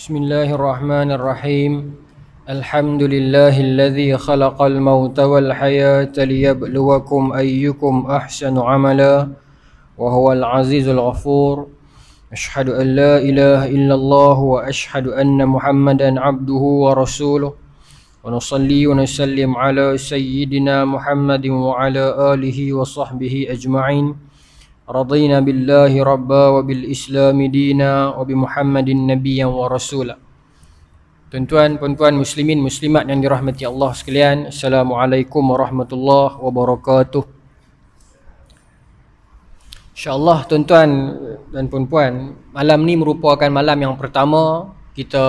بسم الله الرحمن الرحيم الحمد لله الذي خلق الموت والحياة ليبلوكم أيكم أحسن عملا وهو العزيز الغفور أشهد أن لا إله إلا الله وأشهد أن محمدا عبده ورسوله ونصلي ونسلم على سيدنا محمد وعلى آله وصحبه أجمعين رضينا بالله ربا وبالإسلام دينا وبمحمد النبي ورسولا Tuan-tuan, puan-puan, muslimin, muslimat yang dirahmati Allah sekalian Assalamualaikum warahmatullahi wabarakatuh InsyaAllah tuan-tuan dan puan-puan Malam ni merupakan malam yang pertama Kita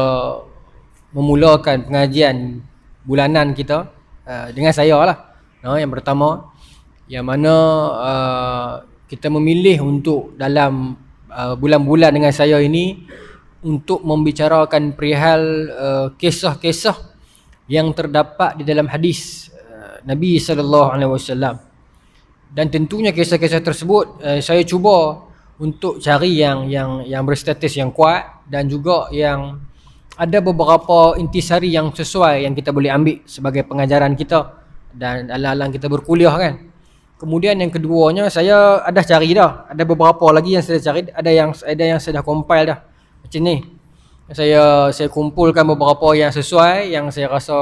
memulakan pengajian bulanan kita eh, Dengan saya lah uh, Yang pertama Yang mana uh, kita memilih untuk dalam uh, bulan-bulan dengan saya ini untuk membicarakan perihal uh, kisah-kisah yang terdapat di dalam hadis uh, Nabi sallallahu alaihi wasallam dan tentunya kisah-kisah tersebut uh, saya cuba untuk cari yang yang yang berstatus yang kuat dan juga yang ada beberapa intisari yang sesuai yang kita boleh ambil sebagai pengajaran kita dan alang-alang kita berkuliah kan Kemudian yang keduanya saya ada cari dah. Ada beberapa lagi yang saya cari, ada yang ada yang saya dah compile dah. Macam ni. Saya saya kumpulkan beberapa yang sesuai yang saya rasa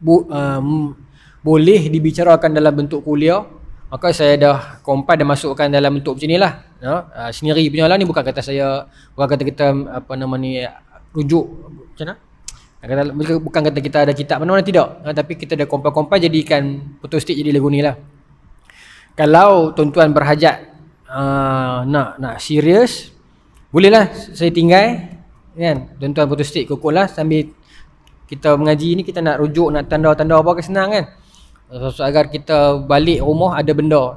bu, um, boleh dibicarakan dalam bentuk kuliah. Maka saya dah compile dan masukkan dalam bentuk macam inilah. Ya, uh, sendiri punya lah ni bukan kata saya bukan kata kita apa nama ni rujuk macam mana? kata bukan kata kita ada kitab mana-mana tidak ha, tapi kita dah compile-compile jadikan photostat jadi lagu ni lah kalau tuan-tuan berhajat uh, nak nak serius bolehlah saya tinggal kan tuan-tuan putus stick kokolah sambil kita mengaji ni kita nak rujuk nak tanda-tanda apa ke senang kan so, so, agar kita balik rumah ada benda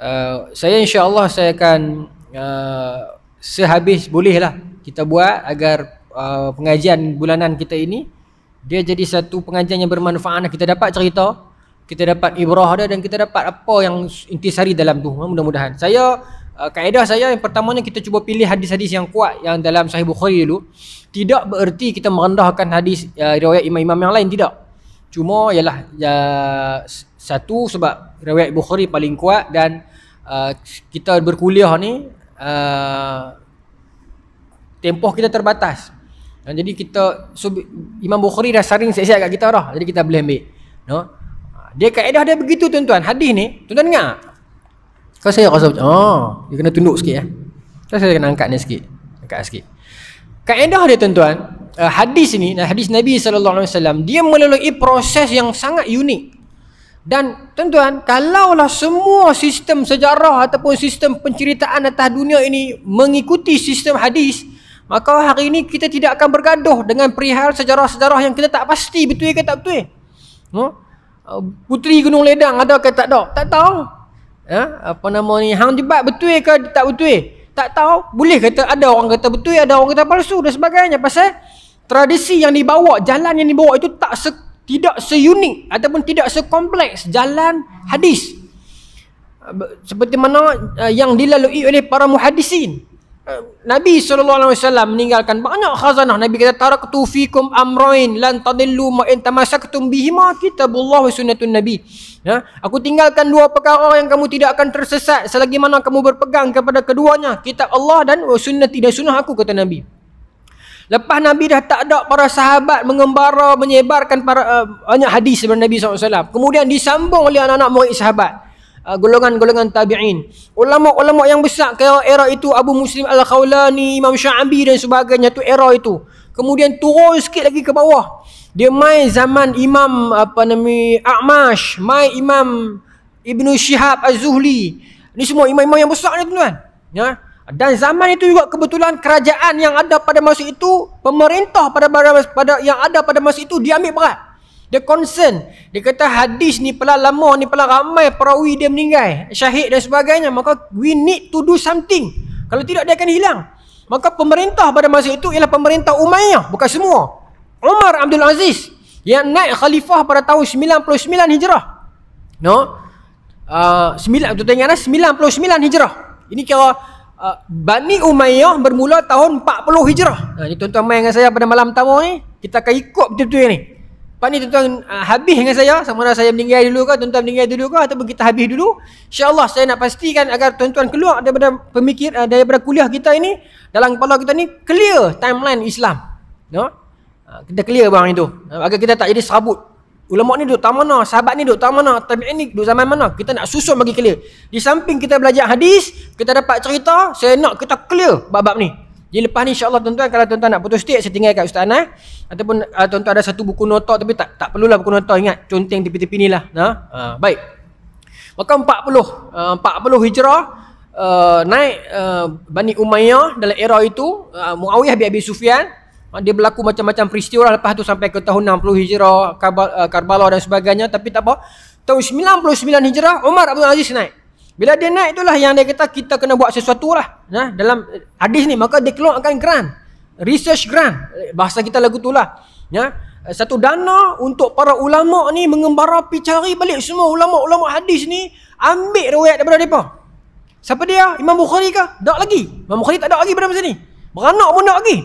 uh, saya insya-Allah saya akan uh, sehabis bolehlah kita buat agar uh, pengajian bulanan kita ini dia jadi satu pengajian yang bermanfaat kita dapat cerita kita dapat ibrah dia dan kita dapat apa yang intisari dalam tu ha, mudah-mudahan saya uh, kaedah saya yang pertamanya kita cuba pilih hadis-hadis yang kuat yang dalam sahih Bukhari dulu tidak bererti kita merendahkan hadis uh, riwayat imam-imam yang lain tidak cuma ialah ya, satu sebab riwayat Bukhari paling kuat dan uh, kita berkuliah ni uh, tempoh kita terbatas dan jadi kita so, Imam Bukhari dah sering siap-siap kat kita dah jadi kita boleh ambil no? dia kaedah dia begitu tuan-tuan. Hadis ni, tuan-tuan dengar. Kalau saya rasa macam, oh, dia kena tunduk sikit eh. Kalau saya kena angkat ni sikit. Angkat sikit. Kaedah dia tuan-tuan, uh, hadis ni, hadis Nabi sallallahu alaihi wasallam, dia melalui proses yang sangat unik. Dan tuan-tuan, kalaulah semua sistem sejarah ataupun sistem penceritaan atas dunia ini mengikuti sistem hadis, maka hari ini kita tidak akan bergaduh dengan perihal sejarah-sejarah yang kita tak pasti betul ke tak betul. Eh? Uh, puteri Gunung Ledang ada ke tak ada? Tak tahu. Eh, apa nama ni? Hang jebat betul ke tak betul? Tak tahu. Boleh kata ada orang kata betul, ada orang kata palsu dan sebagainya. Pasal tradisi yang dibawa, jalan yang dibawa itu tak se, tidak seunik ataupun tidak sekompleks jalan hadis. Seperti mana uh, yang dilalui oleh para muhadisin. Nabi sallallahu alaihi wasallam meninggalkan banyak khazanah. Nabi kata taraktu fikum amrain lan tadillu ma in tamasaktum bihima kitabullah wa sunnatun nabi. Ya, aku tinggalkan dua perkara yang kamu tidak akan tersesat selagi mana kamu berpegang kepada keduanya, kitab Allah dan sunnah tidak sunnah aku kata Nabi. Lepas Nabi dah tak ada para sahabat mengembara menyebarkan para, uh, banyak hadis daripada Nabi Alaihi Wasallam. Kemudian disambung oleh anak-anak murid sahabat. Ah, golongan-golongan tabi'in. Ulama-ulama yang besar ke era itu Abu Muslim Al-Khawlani, Imam Syafi'i dan sebagainya tu era itu. Kemudian turun sikit lagi ke bawah. Dia mai zaman Imam apa nama Ahmash, mai Imam Ibnu Shihab Az-Zuhli. Ni semua imam-imam yang besar ni tuan-tuan. Ya. Dan zaman itu juga kebetulan kerajaan yang ada pada masa itu, pemerintah pada pada yang ada pada masa itu dia berat. Dia concern. Dia kata hadis ni pelak lama ni pelak ramai perawi dia meninggal. Syahid dan sebagainya. Maka we need to do something. Kalau tidak dia akan hilang. Maka pemerintah pada masa itu ialah pemerintah Umayyah. Bukan semua. Umar Abdul Aziz. Yang naik khalifah pada tahun 99 hijrah. No? Uh, 9, tu tengoklah 99 hijrah. Ini kira Uh, Bani Umayyah bermula tahun 40 Hijrah. Ha, ini tuan-tuan main dengan saya pada malam tamu ni. Kita akan ikut betul-betul ni. Lepas ni tuan-tuan uh, habis dengan saya Sama ada saya meninggal dulu ke Tuan-tuan meninggal dulu ke Ataupun kita habis dulu InsyaAllah saya nak pastikan Agar tuan-tuan keluar daripada pemikir uh, Daripada kuliah kita ini Dalam kepala kita ni Clear timeline Islam no? Uh, kita clear bang itu uh, Agar kita tak jadi serabut Ulama ni duduk tak mana, sahabat ni duduk tak mana, tabi'in ni duduk zaman mana. Kita nak susun bagi clear. Di samping kita belajar hadis, kita dapat cerita, saya nak kita clear bab-bab ni. Jadi lepas ni insyaAllah tuan-tuan kalau tuan-tuan nak putus tiap saya tinggal kat Ustaz Anah. Ataupun uh, tuan-tuan ada satu buku notok tapi tak tak perlulah buku notok ingat. Conteng tipi-tipi ni lah. Nah? Uh, baik. Maka 40 uh, 40 hijrah uh, naik uh, Bani Umayyah dalam era itu uh, Muawiyah bin Abi Sufyan uh, dia berlaku macam-macam peristiwa lah lepas tu sampai ke tahun 60 Hijrah Karbala dan sebagainya tapi tak apa tahun 99 Hijrah Umar Abdul Aziz naik bila dia naik itulah yang dia kata kita kena buat sesuatu lah. Nah, ha? dalam eh, hadis ni maka dia keluarkan grant. Research grant. Eh, bahasa kita lagu itulah. Ya. Eh, satu dana untuk para ulama ni mengembara pi cari balik semua ulama-ulama hadis ni ambil riwayat daripada mereka. Siapa dia? Imam Bukhari ke? Tak lagi. Imam Bukhari tak ada lagi pada masa ni. Beranak pun tak lagi.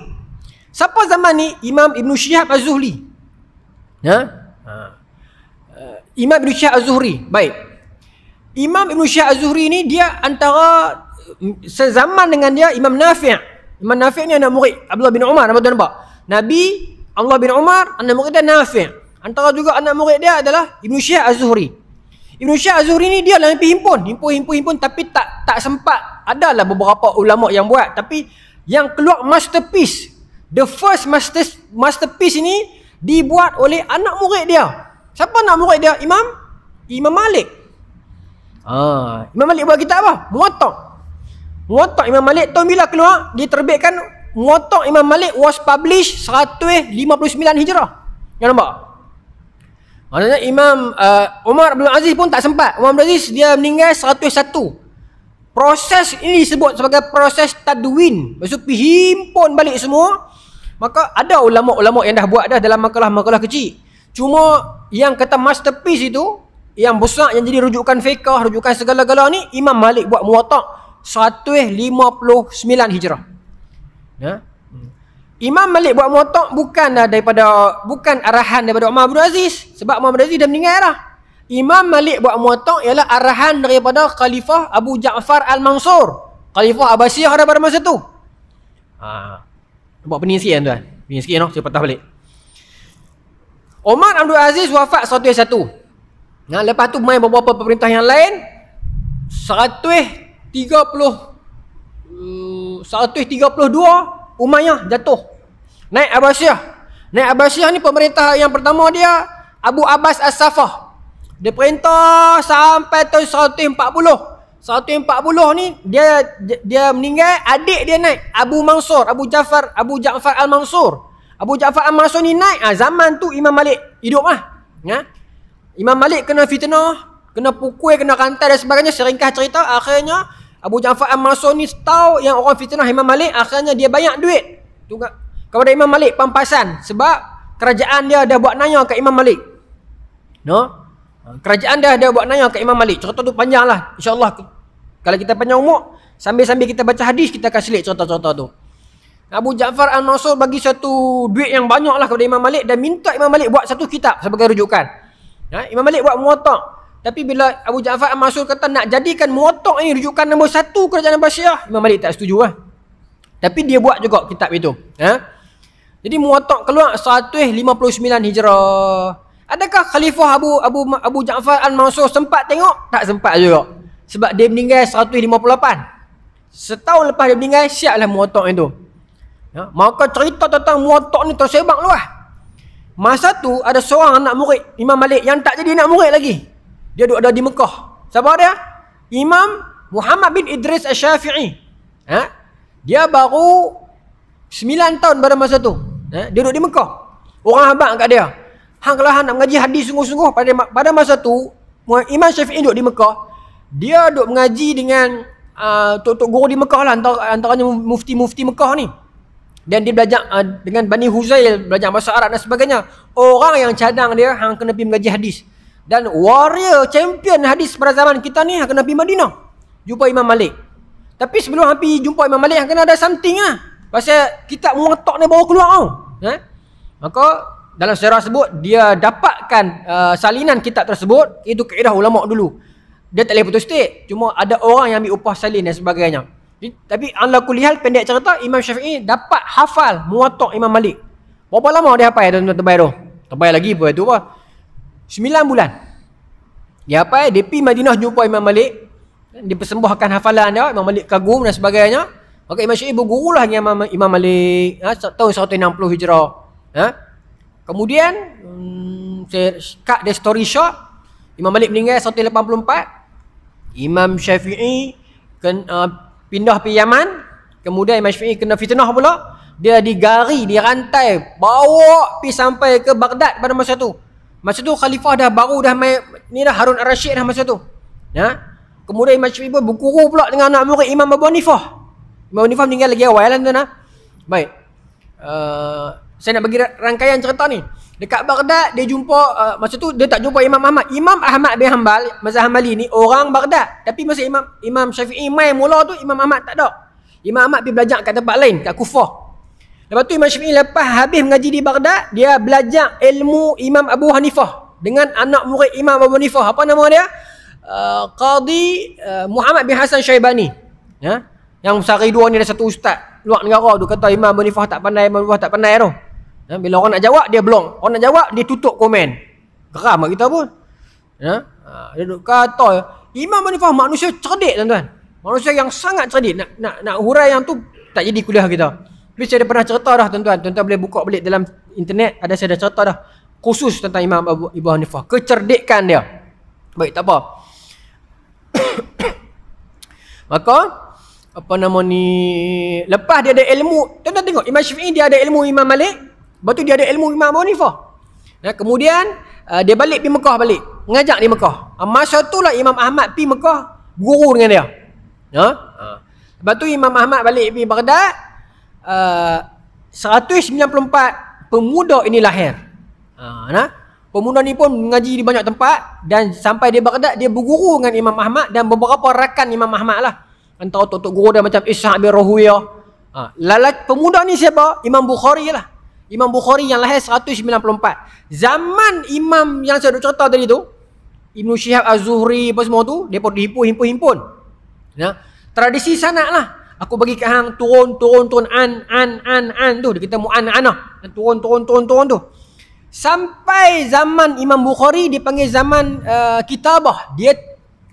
Siapa zaman ni? Imam Ibn Syihab Az-Zuhri. Ya? Ha. Imam Ibn Syihab Az-Zuhri. Baik. Imam Ibn Syah Az-Zuhri ni dia antara mm, sezaman dengan dia Imam Nafi' Imam Nafi' ni anak murid Abdullah bin Umar nama nampak Nabi Allah bin Umar anak murid dia Nafi' antara juga anak murid dia adalah Ibn Syah Az-Zuhri Ibn Syah Az-Zuhri ni dia lah yang pihimpun, himpun himpun himpun tapi tak tak sempat adalah beberapa ulama yang buat tapi yang keluar masterpiece the first master, masterpiece ini dibuat oleh anak murid dia siapa anak murid dia Imam Imam Malik Ha, Imam Malik buat kitab apa? Muwatta. Muwatta Imam Malik tahun bila keluar? Diterbitkan Muwatta Imam Malik was published 159 Hijrah. Yang nampak? Maksudnya Imam uh, Umar Abdul Aziz pun tak sempat. Umar Abdul Aziz dia meninggal 101. Proses ini disebut sebagai proses tadwin. Maksud pihimpun balik semua. Maka ada ulama-ulama yang dah buat dah dalam makalah-makalah kecil. Cuma yang kata masterpiece itu yang besar yang jadi rujukan fiqah, rujukan segala-gala ni Imam Malik buat muwatta 159 Hijrah. Ya. Hmm. Imam Malik buat muwatta bukan lah daripada bukan arahan daripada Umar bin Aziz sebab Umar bin Aziz dah meninggal dah. Imam Malik buat muwatta ialah arahan daripada Khalifah Abu Ja'far Al-Mansur, Khalifah Abbasiyah pada masa tu. Ha. Buat pening sikit tuan. Pening sikit noh, saya patah balik. Umar Abdul Aziz wafat 101. Nah, lepas tu main beberapa pemerintah yang lain 130 132 eh, Umayyah jatuh. Naik Abbasiyah. Naik Abbasiyah ni pemerintah yang pertama dia Abu Abbas As-Saffah. Dia perintah sampai tahun 140. 140 ni dia dia meninggal adik dia naik Abu Mansur, Abu Jafar, Abu Ja'far Al-Mansur. Abu Ja'far Al-Mansur ni naik ah zaman tu Imam Malik hidup ah. Ya. Imam Malik kena fitnah, kena pukul, kena rantai dan sebagainya. Seringkah cerita, akhirnya Abu Ja'far Al-Mansur ni tahu yang orang fitnah Imam Malik, akhirnya dia banyak duit. Tunggu kepada Imam Malik pampasan sebab kerajaan dia dah buat nanya ke Imam Malik. No? Kerajaan dah dia buat nanya ke Imam Malik. Cerita tu panjang lah. Insyaallah kalau kita panjang umur sambil-sambil kita baca hadis kita akan selit cerita-cerita tu. Abu Ja'far Al-Nasr bagi satu duit yang banyak lah kepada Imam Malik dan minta Imam Malik buat satu kitab sebagai rujukan. Ha? Imam Malik buat muwatak. Tapi bila Abu Ja'far Mas'ud kata nak jadikan muwatak ini rujukan nombor satu kerajaan Basyah, Imam Malik tak setuju lah. Tapi dia buat juga kitab itu. Ha? Jadi muwatak keluar 159 Hijrah. Adakah Khalifah Abu Abu Abu Ja'far Al-Mansur sempat tengok? Tak sempat juga. Sebab dia meninggal 158. Setahun lepas dia meninggal, siaplah muwatak itu. Ya, maka cerita tentang muwatak ni tersebar luas. Masa tu ada seorang anak murid Imam Malik yang tak jadi anak murid lagi. Dia duduk ada di Mekah. Siapa dia? Imam Muhammad bin Idris Asy-Syafi'i. Ha? Dia baru 9 tahun pada masa tu. Ha? Dia duduk di Mekah. Orang habaq kat dia. Hang kalau hang nak mengaji hadis sungguh-sungguh pada pada masa tu Imam Syafi'i duduk di Mekah. Dia duduk mengaji dengan uh, tok-tok guru di Mekah lah antara, antaranya mufti-mufti Mekah ni. Dan dia belajar uh, dengan Bani Huzail belajar bahasa Arab dan sebagainya. Orang yang cadang dia hang kena pergi mengaji hadis. Dan warrior champion hadis pada zaman kita ni hang kena pergi Madinah. Jumpa Imam Malik. Tapi sebelum hang jumpa Imam Malik hang kena ada something lah. Pasal kitab muwatta ni baru keluar tau. Eh? Maka dalam sejarah sebut dia dapatkan uh, salinan kitab tersebut itu kaedah ulama dulu. Dia tak boleh putus state. Cuma ada orang yang ambil upah salin dan sebagainya. Tapi ala kulihal pendek cerita Imam Syafi'i dapat hafal muatok Imam Malik. Berapa lama dia hafal tuan tuan terbaik tu? Terbaik lagi Buat tu apa? Sembilan bulan. Dia apa dia pergi Madinah jumpa Imam Malik. Dia persembahkan hafalan dia. Imam Malik kagum dan sebagainya. Maka Imam Syafi'i berguru lah dengan Imam, Imam Malik. Ha, tahun 160 Hijrah. Ha? Kemudian, hmm, saya cut the story short. Imam Malik meninggal 184. Imam Syafi'i ken, uh, pindah pergi Yaman kemudian Imam Syafi'i kena fitnah pula dia digari, dirantai bawa pi sampai ke Baghdad pada masa tu masa tu khalifah dah baru dah main ni dah Harun Ar-Rashid dah masa tu ya kemudian Imam Syafi'i pun berguru pula dengan anak murid Imam Abu Hanifah Imam Abu Hanifah meninggal lagi awal lah tu nah baik uh, saya nak bagi rangkaian cerita ni Dekat Baghdad dia jumpa uh, masa tu dia tak jumpa Imam Ahmad. Imam Ahmad bin Hanbal masa Hanbali ni orang Baghdad. Tapi masa Imam Imam Syafi'i mai mula tu Imam Ahmad tak ada. Imam Ahmad pergi belajar kat tempat lain kat Kufah. Lepas tu Imam Syafi'i lepas habis mengaji di Baghdad, dia belajar ilmu Imam Abu Hanifah dengan anak murid Imam Abu Hanifah. Apa nama dia? Uh, Qadi uh, Muhammad bin Hasan Syaibani. Ya. Yang sehari dua ni ada satu ustaz luar negara tu kata Imam Abu Hanifah tak pandai, Imam Abu Hanifah tak pandai tu. Ha, bila orang nak jawab dia blong. Orang nak jawab dia tutup komen. Geram kat kita pun. Ya. dia duk kata Imam Ibn Fahm manusia cerdik tuan-tuan. Manusia yang sangat cerdik nak nak nak hurai yang tu tak jadi kuliah kita. Tapi saya dah pernah cerita dah tuan-tuan. Tuan-tuan boleh buka balik dalam internet ada saya dah cerita dah khusus tentang Imam Abu Ibnu Hanifah kecerdikan dia. Baik tak apa. Maka apa nama ni lepas dia ada ilmu tuan-tuan tengok Imam Syafi'i dia ada ilmu Imam Malik Lepas tu dia ada ilmu Imam Abu Hanifah. Ya, kemudian uh, dia balik pi Mekah balik. Mengajak di Mekah. Ah, masa tu lah Imam Ahmad pi Mekah guru dengan dia. Ya? Ha. Lepas tu Imam Ahmad balik pergi Baghdad. Uh, 194 pemuda ini lahir. Ha. ha, nah? Pemuda ni pun mengaji di banyak tempat dan sampai dia Baghdad dia berguru dengan Imam Ahmad dan beberapa rakan Imam Ahmad lah. Entah tok-tok guru dia macam Ishaq bin Rahuya. Ha, lalat pemuda ni siapa? Imam Bukhari lah. Imam Bukhari yang lahir 194. Zaman imam yang saya cerita tadi tu, Ibn Shihab Az-Zuhri apa semua tu, dia pun dihimpun-himpun-himpun. Ya. Tradisi sana lah. Aku bagi ke hang turun, turun, turun, an, an, an, an tu. kita kata an an lah. Turun, turun, turun, turun tu. Sampai zaman Imam Bukhari dipanggil zaman uh, kitabah. Dia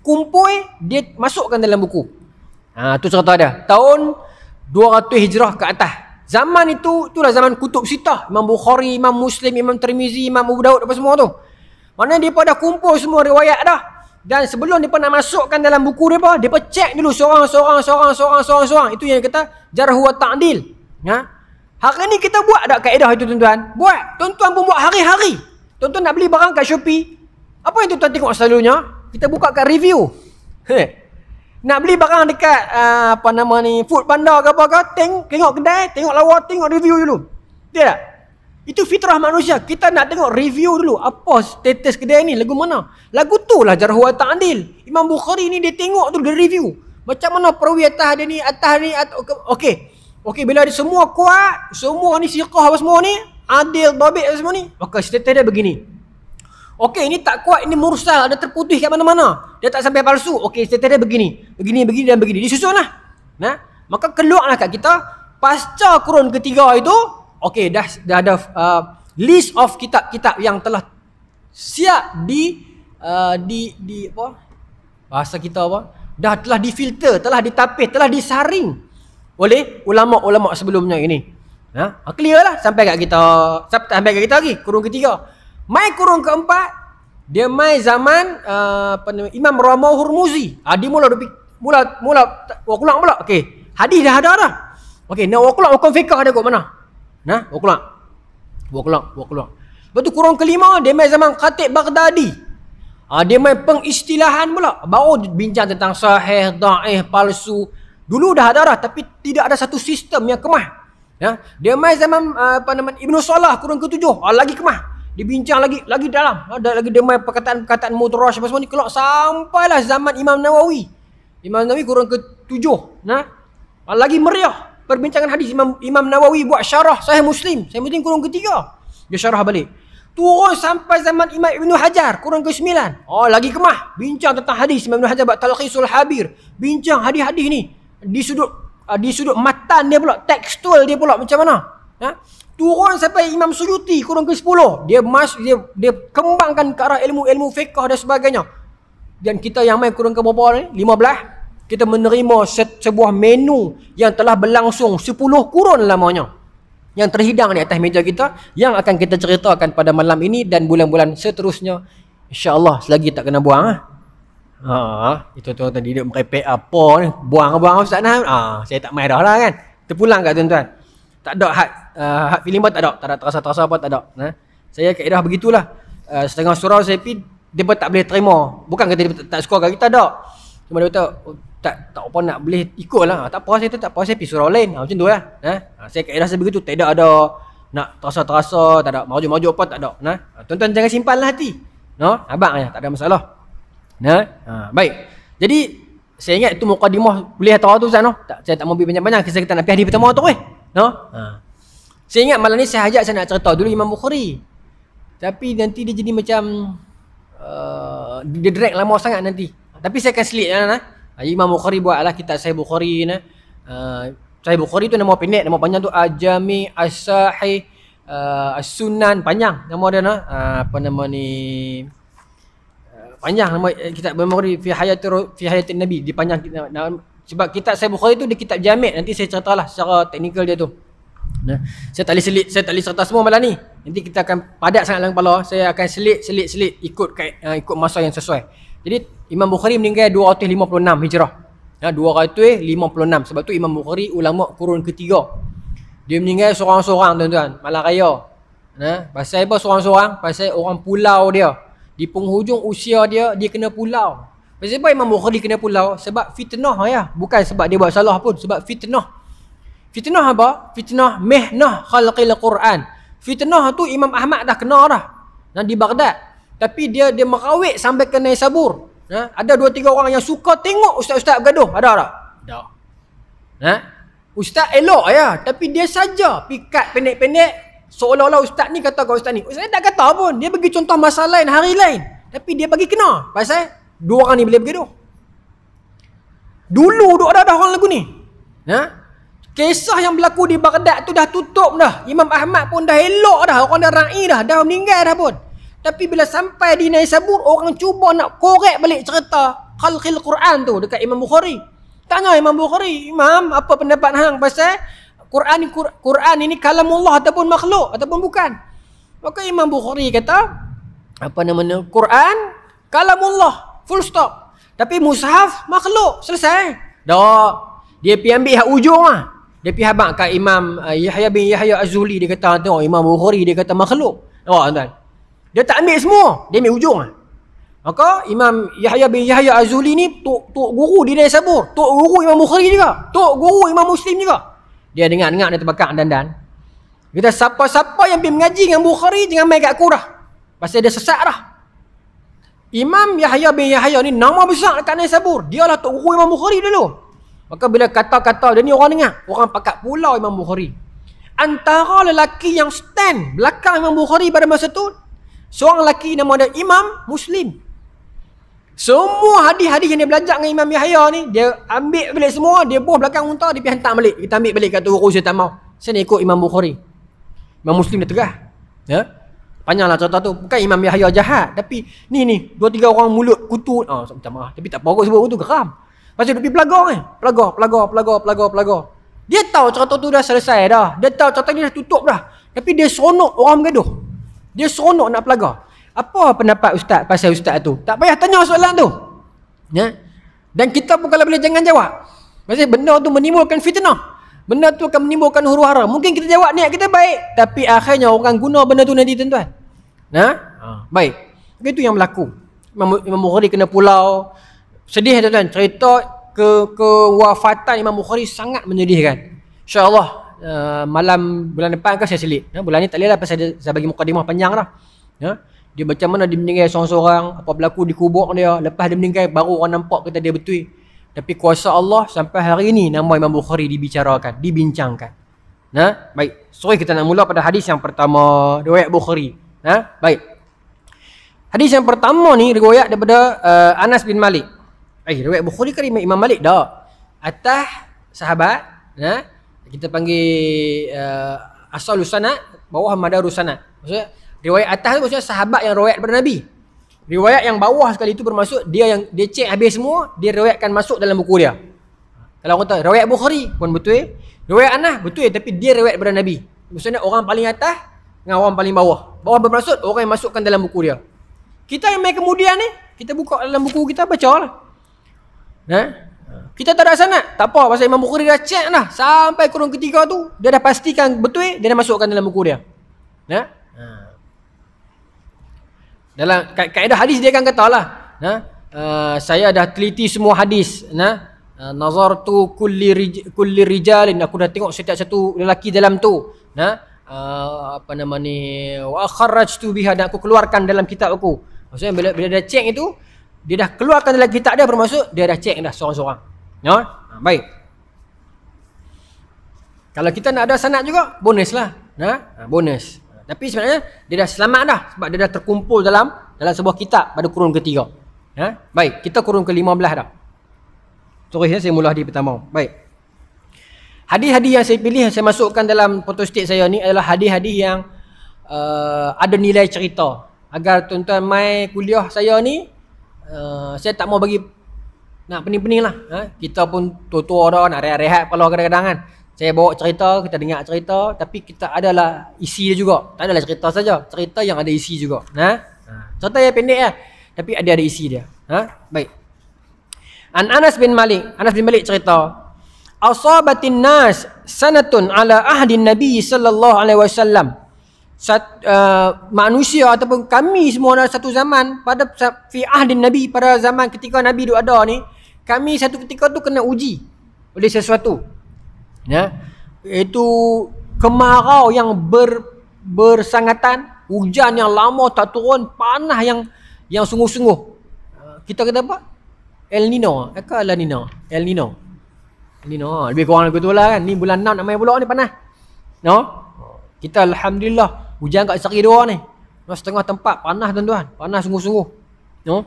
kumpul, dia masukkan dalam buku. Ha, tu cerita dia. Tahun 200 hijrah ke atas. Zaman itu, itulah zaman kutub sitah. Imam Bukhari, Imam Muslim, Imam Tirmizi, Imam Abu Daud, apa semua tu. Maknanya mereka dah kumpul semua riwayat dah. Dan sebelum mereka nak masukkan dalam buku mereka, mereka cek dulu seorang, seorang, seorang, seorang, seorang, seorang. Itu yang kita kata jarah wa ta'dil. Ha? Hari ni kita buat tak kaedah itu tuan-tuan? Buat. Tuan-tuan pun buat hari-hari. Tuan-tuan nak beli barang kat Shopee. Apa yang tuan-tuan tengok selalunya? Kita buka kat review nak beli barang dekat uh, apa nama ni food bandar ke apa ke teng tengok kedai tengok lawa tengok review dulu betul tak itu fitrah manusia kita nak tengok review dulu apa status kedai ni lagu mana lagu tu lah jarah wa ta'dil imam bukhari ni dia tengok tu dia review macam mana perawi atas dia ni atas ni at- okey okay. okay, bila dia semua kuat semua ni siqah apa semua ni adil babik semua ni maka status dia begini Okey, ini tak kuat, ini mursal, ada terputih kat mana-mana. Dia tak sampai palsu. Okey, cerita dia begini. Begini, begini dan begini. Disusunlah. Nah, maka keluarlah kat kita pasca kurun ketiga itu, okey, dah, dah ada uh, list of kitab-kitab yang telah siap di uh, di di apa? Bahasa kita apa? Dah telah difilter, telah ditapis, telah disaring oleh ulama-ulama sebelumnya ini. Nah, clear lah sampai kat kita sampai kat kita lagi kurun ketiga. Mai kurung keempat dia mai zaman uh, apa nama Imam Ramah Hurmuzi. Ah dia mula mula mula wakulak pula. Okey. Hadis dah ada dah. Okey, nak wakulak hukum fiqh ada kat mana? Nah, wakulak. Wakulak, wakulak. Lepas tu kurung kelima dia mai zaman Khatib Baghdadi. Ah dia mai pengistilahan pula. Baru bincang tentang sahih, dhaif, palsu. Dulu dah ada dah tapi tidak ada satu sistem yang kemah. Ya, dia mai zaman uh, apa nama Ibnu Salah kurung ketujuh. Ah lagi kemah dibincang lagi lagi dalam ada ha, lagi dia perkataan-perkataan mutarash apa semua ni keluar sampailah zaman Imam Nawawi Imam Nawawi kurang ke tujuh nah ha, lagi meriah perbincangan hadis Imam Imam Nawawi buat syarah saya Muslim saya Muslim kurang ke tiga dia syarah balik turun sampai zaman Imam Ibn Hajar kurang ke sembilan oh lagi kemah bincang tentang hadis Imam Ibn Hajar buat talqisul habir bincang hadis-hadis ni di sudut uh, di sudut matan dia pula tekstual dia pula macam mana Ha? turun sampai Imam Suyuti kurun ke-10 dia mas dia dia kembangkan ke arah ilmu-ilmu fiqh dan sebagainya dan kita yang main kurun ke berapa ni 15 kita menerima set, sebuah menu yang telah berlangsung 10 kurun lamanya yang terhidang di atas meja kita yang akan kita ceritakan pada malam ini dan bulan-bulan seterusnya insya-Allah selagi tak kena buang ah ha, itu tuan tadi duduk merepek apa ni buang-buang ustaz nah ha, ah, saya tak main dah lah kan terpulang kat tuan-tuan tak ada hak uh, ah, hard feeling pun tak ada tak ada terasa-terasa pun tak ada ha? saya kaedah begitulah uh, setengah surau saya pi dia tak boleh terima bukan kata dia tak suka kita tak cuma dia kata oh, tak tak apa nak boleh ikutlah ah, tak apa saya tak apa saya pi surau lain ha, macam tu lah ha? ha? saya kaedah saya begitu tak ada ada nak terasa-terasa tak ada maju-maju pun tak ada Nah, ha? tuan-tuan jangan simpanlah hati no abang ya tak ada masalah nah ha? ha, baik jadi saya ingat itu mukadimah boleh atau tu Zano. Tak saya tak mau banyak-banyak Kita kita nak pergi hari pertama tu eh. No? Ha. Saya ingat malam ni saya hajat saya nak cerita dulu Imam Bukhari. Tapi nanti dia jadi macam uh, dia drag lama sangat nanti. Tapi saya akan selit lah, nah. Ah, Imam Bukhari buatlah kita saya Bukhari nah. Uh, Sahih Bukhari tu nama pendek, nama panjang tu Ajami asahi sahih uh, As-Sunan panjang nama dia nah. Uh, apa nama ni? Uh, panjang nama eh, kitab Imam Bukhari fi hayati fi hayati Nabi dipanjang kita. sebab kitab saya Bukhari tu dia kitab jamik nanti saya ceritalah secara teknikal dia tu. Ya. Saya tak boleh selit, saya tak boleh serta semua malam ni. Nanti kita akan padat sangat dalam kepala. Saya akan selit, selit, selit ikut uh, ikut masa yang sesuai. Jadi Imam Bukhari meninggal 256 Hijrah. Ya, 256. Sebab tu Imam Bukhari ulama kurun ketiga. Dia meninggal seorang-seorang tuan-tuan. Malam raya. Ya, pasal apa seorang-seorang? Pasal orang pulau dia. Di penghujung usia dia, dia kena pulau. Pasal apa Imam Bukhari kena pulau? Sebab fitnah ya. Bukan sebab dia buat salah pun. Sebab fitnah. Fitnah apa? Fitnah mehnah khalqil Quran. Fitnah tu Imam Ahmad dah kena dah. Nah, di Baghdad. Tapi dia dia merawik sampai kena sabur. Nah, ada dua tiga orang yang suka tengok ustaz-ustaz bergaduh. Ada tak? Tak. Nah, ustaz elok ya. Tapi dia saja pikat pendek-pendek. Seolah-olah ustaz ni kata kau ustaz ni. Ustaz ni tak kata pun. Dia bagi contoh masalah lain, hari lain. Tapi dia bagi kena. Pasal dua orang ni boleh bergaduh. Dulu duk ada-ada orang lagu ni. Nah, Kisah yang berlaku di Baghdad tu dah tutup dah. Imam Ahmad pun dah elok dah. Orang dah ra'i dah. Dah meninggal dah pun. Tapi bila sampai di Naisabur, orang cuba nak korek balik cerita Khalqil Quran tu dekat Imam Bukhari. Tanya Imam Bukhari, Imam apa pendapat hang pasal Quran ni Quran ini kalam Allah ataupun makhluk ataupun bukan? Maka Imam Bukhari kata apa nama namanya Quran kalam Allah full stop. Tapi mushaf makhluk selesai. Dah dia pi ambil hak hujung lah. Dia pergi habak kat Imam uh, Yahya bin Yahya Az-Zuhli dia kata tengok Imam Bukhari dia kata makhluk. oh tuan-tuan? Dia tak ambil semua, dia ambil hujung lah. Maka Imam Yahya bin Yahya Az-Zuhli ni tok tok guru di Dinai Sabur, tok guru Imam Bukhari juga, tok guru Imam Muslim juga. Dia dengar-dengar dia terbakar dan-dan. Kita siapa-siapa yang pergi mengaji dengan Bukhari jangan main kat aku dah. Pasal dia sesat dah. Imam Yahya bin Yahya ni nama besar dekat Nai Sabur. dia lah tok guru Imam Bukhari dulu. Maka bila kata-kata dia ni orang dengar, orang pakat pulau Imam Bukhari. Antara lelaki yang stand belakang Imam Bukhari pada masa tu, seorang lelaki nama dia Imam Muslim. Semua hadis-hadis yang dia belajar dengan Imam Yahya ni, dia ambil balik semua, dia buah belakang unta, dia pergi hantar balik. Kita ambil balik kata guru oh, saya tak mau. Saya nak ikut Imam Bukhari. Imam Muslim dia tegah. Ya. Panjanglah cerita tu. Bukan Imam Yahya jahat, tapi ni ni dua tiga orang mulut kutu. oh, ah, macam mah. Tapi tak apa sebut kutu geram. Pasal dia pergi pelagor kan. Pelagor, pelagor, pelagor, pelagor, pelagor. Dia tahu contoh tu dah selesai dah. Dia tahu contoh ni dah tutup dah. Tapi dia seronok orang bergaduh. Dia seronok nak pelagar. Apa pendapat ustaz pasal ustaz tu? Tak payah tanya soalan tu. Ya? Dan kita pun kalau boleh jangan jawab. Maksudnya benda tu menimbulkan fitnah. Benda tu akan menimbulkan huru hara. Mungkin kita jawab niat kita baik. Tapi akhirnya orang guna benda tu nanti tuan-tuan. Ha? Baik. Itu yang berlaku. Imam kena pulau. Sedih lah tuan-tuan cerita ke kewafatan Imam Bukhari sangat menyedihkan. Insya-Allah uh, malam bulan depan kan saya selit. Ya, bulan ni tak lelah pasal saya bagi mukadimah panjang dah. Ya. Dia macam mana dia meninggal seorang-seorang, apa berlaku di kubur dia, lepas dia meninggal baru orang nampak kata dia betul. Tapi kuasa Allah sampai hari ini nama Imam Bukhari dibicarakan, dibincangkan. Nah, ya? baik. Sorry kita nak mula pada hadis yang pertama, riwayat Bukhari. Nah, ya? baik. Hadis yang pertama ni riwayat daripada uh, Anas bin Malik. Eh, riwayat Bukhari kan Imam, Imam Malik dah. Atas sahabat, nah, ha? kita panggil uh, asal usana, bawah madar usana. Maksudnya, riwayat atas tu maksudnya sahabat yang riwayat daripada Nabi. Riwayat yang bawah sekali tu bermaksud dia yang dia cek habis semua, dia riwayatkan masuk dalam buku dia. Kalau orang tahu, riwayat Bukhari pun betul. Riwayat Anah betul, tapi dia riwayat daripada Nabi. Maksudnya orang paling atas dengan orang paling bawah. Bawah bermaksud orang yang masukkan dalam buku dia. Kita yang main kemudian ni, kita buka dalam buku kita, baca lah. Nah, ha? kita tak ada sanat. Tak apa. Pasal Imam Bukhari dah check lah. Sampai kurung ketiga tu. Dia dah pastikan betul. Dia dah masukkan dalam buku dia. Nah. Ha? Ha. Dalam ka- kaedah hadis dia kan kata lah. Nah. Uh, saya dah teliti semua hadis. Nah. Uh, Nazar tu kulli, rij- kulli rijalin. Aku dah tengok setiap satu lelaki dalam tu. Nah. Uh, apa nama ni. Wa akharrajtu biha. Dan aku keluarkan dalam kitab aku. Maksudnya bila, bila dia check itu dia dah keluarkan dalam kitab dia bermaksud dia dah cek dah seorang-seorang. Ya. Ha, baik. Kalau kita nak ada sanad juga bonuslah. Ha? ha bonus. Tapi sebenarnya dia dah selamat dah sebab dia dah terkumpul dalam dalam sebuah kitab pada kurun ketiga. Ha? Baik, kita kurun ke-15 dah. Terusnya eh, saya mula di pertama. Baik. Hadis-hadis yang saya pilih saya masukkan dalam photo state saya ni adalah hadis-hadis yang uh, ada nilai cerita agar tuan-tuan mai kuliah saya ni Eh, saya tak mau bagi nak pening-pening lah. Ha? Kita pun tua-tua orang nak rehat-rehat kepala kadang-kadang kan. Saya bawa cerita, kita dengar cerita tapi kita adalah isi dia juga. Tak adalah cerita saja, cerita yang ada isi juga. Ha? ha. Cerita yang pendek lah. Tapi ada ada isi dia. Ha? Baik. An Anas bin Malik, Anas bin Malik cerita. Asabatin nas sanatun ala ahdin Nabi sallallahu alaihi wasallam sat, uh, manusia ataupun kami semua dalam satu zaman pada fi ahdin nabi pada zaman ketika nabi duk ada ni kami satu ketika tu kena uji oleh sesuatu ya itu kemarau yang ber, bersangatan hujan yang lama tak turun panah yang yang sungguh-sungguh kita kata apa El Nino Eka La Nino El Nino El Nino Lebih kurang lebih tu lah kan Ni bulan 6 nak main pulak ni panas No Kita Alhamdulillah Hujan kat seri dua ni. Dua setengah tempat panas tuan-tuan. Panas sungguh-sungguh. No.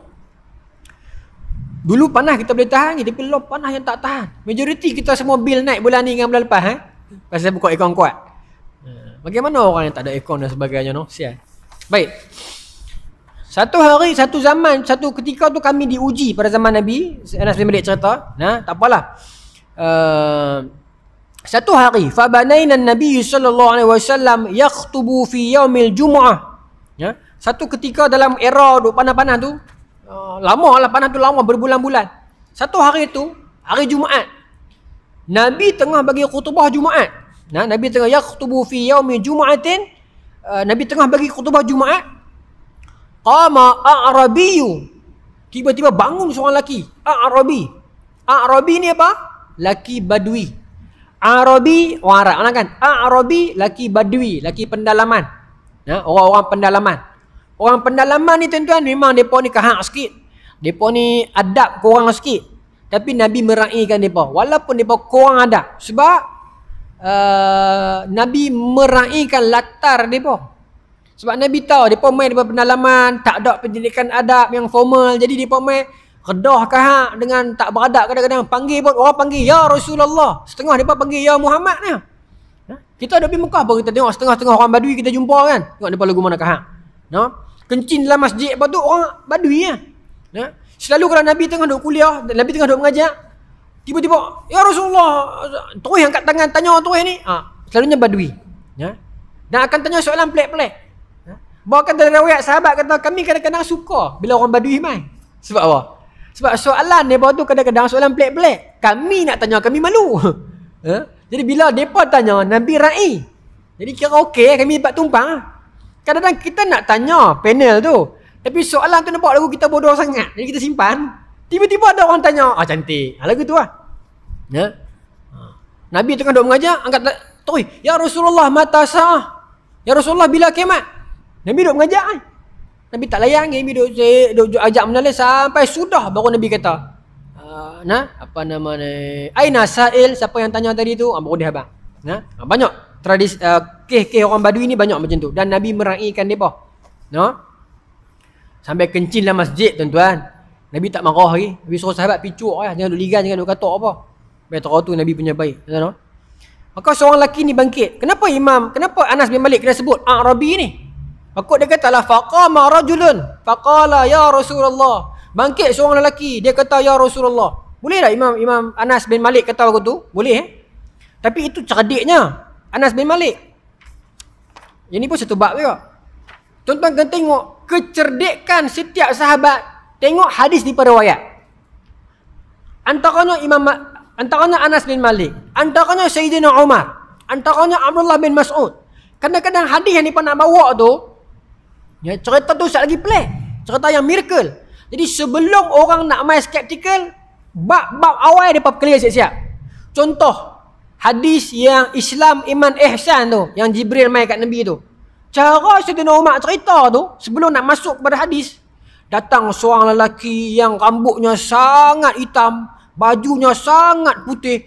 Dulu panas kita boleh tahan ni, tapi lo panas yang tak tahan. Majoriti kita semua bil naik bulan ni dengan bulan lepas eh. Pasal buka ekon kuat. Hmm. Bagaimana orang yang tak ada ekon dan sebagainya no? Sial. Baik. Satu hari, satu zaman, satu ketika tu kami diuji pada zaman Nabi. Anas bin Malik cerita. Nah, tak apalah. Uh, satu hari fabanaina Nabi sallallahu alaihi wasallam yakhthubu fi yaumil jumuah. Ya. Satu ketika dalam era duk panas-panas tu, eh, lama lah panas tu lama berbulan-bulan. Satu hari itu, hari Jumaat. Nabi tengah bagi khutbah Jumaat. Nah, ya, Nabi tengah yakhthubu fi yaumil jumu'atin. Eh, Nabi tengah bagi khutbah Jumaat. Qama Arabiyu. Tiba-tiba bangun seorang lelaki, a'rabi. A'rabi ni apa? Laki badui. Arabi orang Arab mana lah kan? Arabi laki badui, laki pendalaman. Ya, orang-orang pendalaman. Orang pendalaman ni tuan-tuan memang depa ni kahak sikit. Depa ni adab kurang sikit. Tapi Nabi meraihkan depa walaupun depa kurang adab sebab uh, Nabi meraihkan latar depa. Sebab Nabi tahu depa main depa pendalaman, tak ada pendidikan adab yang formal. Jadi depa main redah kah dengan tak beradab kadang-kadang panggil pun orang panggil ya Rasulullah setengah depa panggil ya Muhammad ni ya. kita ada di Mekah pun kita tengok setengah-setengah orang badui kita jumpa kan tengok depa lagu mana kah no kencing dalam masjid apa tu orang badui ya no? selalu kalau nabi tengah duk kuliah nabi tengah duk mengajar tiba-tiba ya Rasulullah terus angkat tangan tanya orang terus ni ha, selalunya badui ya dan akan tanya soalan pelik-pelik Bahkan dalam riwayat sahabat kata kami kadang-kadang suka bila orang badui main. Sebab apa? Sebab soalan mereka tu kadang-kadang soalan pelik-pelik. Kami nak tanya, kami malu. Eh? Jadi bila mereka tanya, Nabi Ra'i. Jadi kira okey, eh, kami dapat tumpang. Kadang-kadang kita nak tanya panel tu. Tapi soalan tu nampak lagu kita bodoh sangat. Jadi kita simpan. Tiba-tiba ada orang tanya, ah cantik. Ha, lagu tu lah. Ya? Nabi tengah kan duduk mengajar, angkat tak. Ya Rasulullah matasa. Ya Rasulullah bila kiamat? Nabi duduk mengajar kan? Nabi tak layan Nabi duk, duk, duk, ajak menulis sampai sudah baru Nabi kata. Ah, nah, apa nama ni? Aina Sa'il, siapa yang tanya tadi tu? Ah, baru dia habang. Nah, ah, banyak tradis. uh, ah, keh-keh orang Badui ni banyak macam tu dan Nabi meraikan depa. Nah. Sampai kencinglah masjid tuan-tuan. Nabi tak marah lagi. Nabi suruh sahabat picu lah. Eh, jangan duduk ligan, jangan duduk kata apa. Betul tu Nabi punya baik. Tuan-tuan. Maka seorang lelaki ni bangkit. Kenapa Imam, kenapa Anas bin Malik kena sebut Arabi ni? Aku dia kata lah faqama rajulun faqala ya Rasulullah. Bangkit seorang lelaki dia kata ya Rasulullah. Boleh tak Imam Imam Anas bin Malik kata aku tu? Boleh eh? Tapi itu cerdiknya Anas bin Malik. Ini pun satu bab juga. Tuan-tuan tengok kecerdikan setiap sahabat tengok hadis di periwayat. Antaranya Imam antaranya Anas bin Malik, antaranya Sayyidina Umar, antaranya Abdullah bin Mas'ud. Kadang-kadang hadis yang dia nak bawa tu, Ya, cerita tu sat lagi pelik. Cerita yang miracle. Jadi sebelum orang nak main skeptical, bab-bab awal dia pun clear siap-siap. Contoh, hadis yang Islam Iman Ihsan tu, yang Jibril main kat Nabi tu. Cara Sayyidina Umar cerita tu, sebelum nak masuk kepada hadis, datang seorang lelaki yang rambutnya sangat hitam, bajunya sangat putih.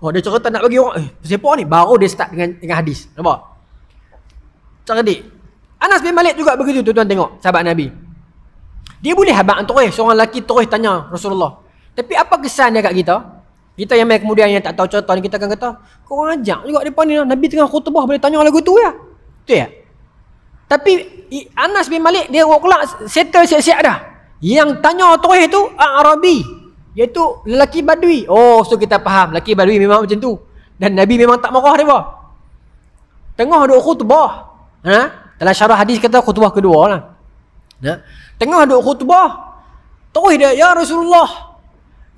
Oh, dia cerita nak bagi orang, eh, siapa ni? Baru dia start dengan, dengan hadis. Nampak? Cerdik. Anas bin Malik juga begitu tuan-tuan tengok sahabat Nabi. Dia boleh habaq terus seorang lelaki terus tanya Rasulullah. Tapi apa kesan dia kat kita? Kita yang main kemudian yang tak tahu cerita ni kita akan kata, kau ajak juga depan ni Nabi tengah khutbah boleh tanya lagu tu ya. Betul ya? Tapi Anas bin Malik dia orang kelak settle siap-siap dah. Yang tanya terus tu Arabi iaitu lelaki badui. Oh, so kita faham lelaki badui memang macam tu. Dan Nabi memang tak marah dia. Tengah duk khutbah. Ha? Dalam syarah hadis kata khutbah kedua lah. Ya. Tengah duk khutbah. Terus dia, Ya Rasulullah.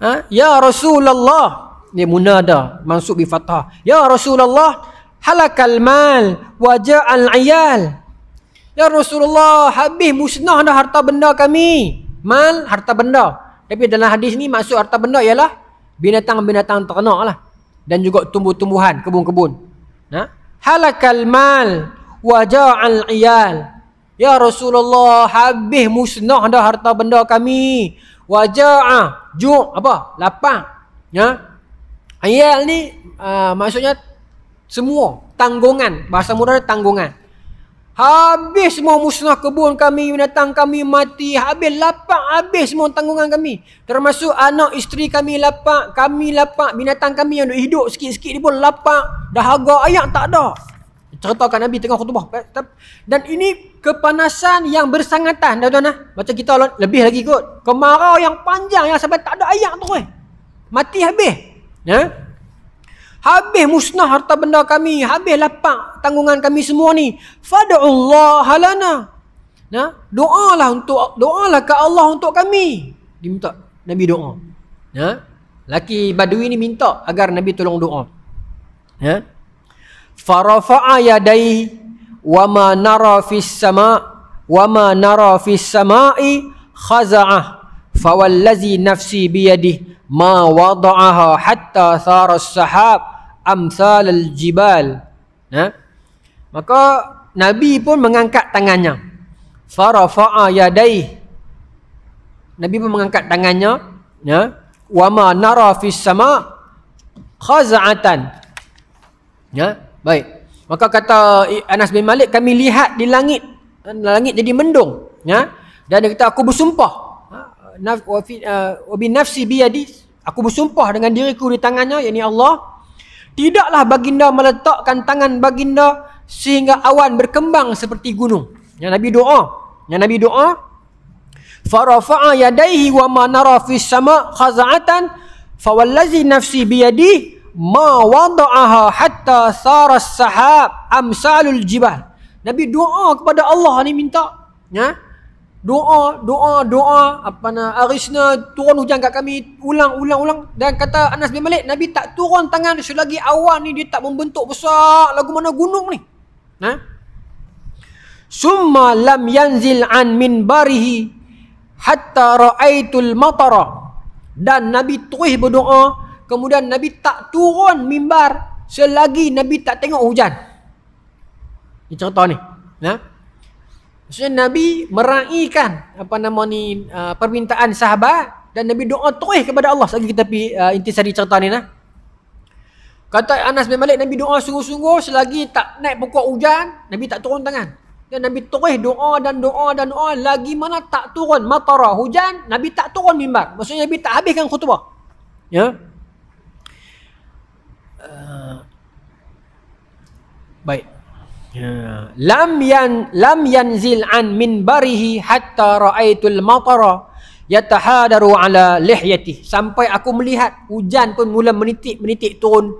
Ha? Ya Rasulullah. Ni munada. Masuk di fatah. Ya Rasulullah. Halakal mal. Waja'al ayal. Ya Rasulullah. Habis musnah dah harta benda kami. Mal, harta benda. Tapi dalam hadis ni maksud harta benda ialah binatang-binatang ternak lah. Dan juga tumbuh-tumbuhan, kebun-kebun. Ha? Halakal mal waja'al iyal ya rasulullah habis musnah dah harta benda kami waja'a ju' apa lapang ya iyal ni uh, maksudnya semua tanggungan bahasa mudah tanggungan Habis semua musnah kebun kami Binatang kami mati Habis lapak Habis semua tanggungan kami Termasuk anak isteri kami lapak Kami lapak Binatang kami yang hidup sikit-sikit ni pun lapak Dahaga ayak tak ada ceritakan Nabi tengah khutbah. Dan ini kepanasan yang bersangatan, tuan-tuan. Ah. Macam kita lebih lagi kot. Kemarau yang panjang yang sampai tak ada ayak tu. Eh. Mati habis. Ya? Habis musnah harta benda kami. Habis lapak tanggungan kami semua ni. Fada'ullah halana. Ya? lah untuk doa lah ke Allah untuk kami. Dia minta Nabi doa. Ya? Laki badui ni minta agar Nabi tolong doa. Ya? farafa'a yadai wa ma nara fis sama wa ma nara fis sama'i khaza'ah fa wallazi nafsi bi yadihi ma wada'aha hatta thara as-sahab amsal al-jibal ha? maka nabi pun mengangkat tangannya farafa'a yadai nabi pun mengangkat tangannya ya wa ma nara fis sama khaza'atan ya Baik. Maka kata Anas bin Malik kami lihat di langit langit jadi mendung ya dan dia kata aku bersumpah ha, wa uh, nafsi bi aku bersumpah dengan diriku di tangannya yakni Allah tidaklah baginda meletakkan tangan baginda sehingga awan berkembang seperti gunung ya nabi doa ya nabi doa fa rafa'a yadayhi wa ma nara fis sama khaz'atan fa wallazi nafsi bi yadihi ma wada'aha hatta thara sahab amsalul jibal nabi doa kepada Allah ni minta ya doa doa doa apa na arisna turun hujan kat kami ulang ulang ulang dan kata Anas bin Malik nabi tak turun tangan selagi awan ni dia tak membentuk besar lagu mana gunung ni ha summa lam yanzil an min barihi hatta ra'aitul matara dan nabi terus berdoa Kemudian Nabi tak turun mimbar selagi Nabi tak tengok hujan. Ini cerita ni. Ya. Maksudnya Nabi meraihkan apa nama ni uh, permintaan sahabat dan Nabi doa terus kepada Allah selagi kita pi uh, intisari cerita ni nah. Ya. Kata Anas bin Malik Nabi doa sungguh-sungguh selagi tak naik pokok hujan, Nabi tak turun tangan. Dan Nabi terus doa dan doa dan doa lagi mana tak turun matara hujan, Nabi tak turun mimbar. Maksudnya Nabi tak habiskan khutbah. Ya. Yeah. Uh, baik. Ya. Lam yan lam yanzil an min minbarihi hatta raaitul matara yatahadaru ala lihyati. Sampai aku melihat hujan pun mula menitik-menitik turun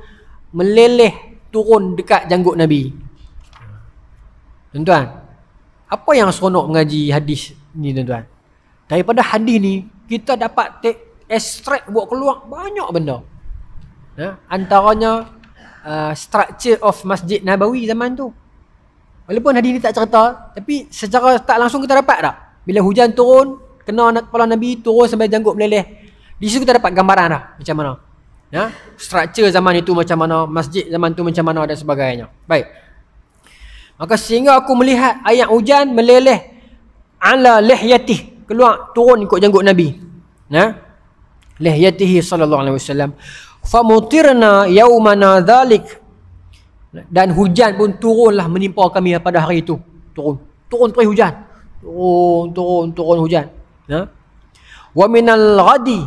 meleleh turun dekat janggut Nabi. Tuan-tuan, apa yang seronok mengaji hadis ni tuan-tuan? Daripada hadis ni kita dapat take, extract buat keluar banyak benda. Hmm ha? antaranya uh, structure of Masjid Nabawi zaman tu. Walaupun hadis ni tak cerita, tapi secara tak langsung kita dapat dah. Bila hujan turun, kena anak kepala Nabi turun sampai janggut meleleh. Di situ kita dapat gambaran lah macam mana. Ya, structure zaman itu macam mana, masjid zaman tu macam mana dan sebagainya. Baik. Maka sehingga aku melihat ayat hujan meleleh ala lihyatih keluar turun ikut janggut Nabi. Ya. Lihyatihi sallallahu alaihi wasallam famutirna yaumana dhalik dan hujan pun turunlah menimpa kami pada hari itu turun turun terus hujan turun turun turun hujan ya wa minal ghadi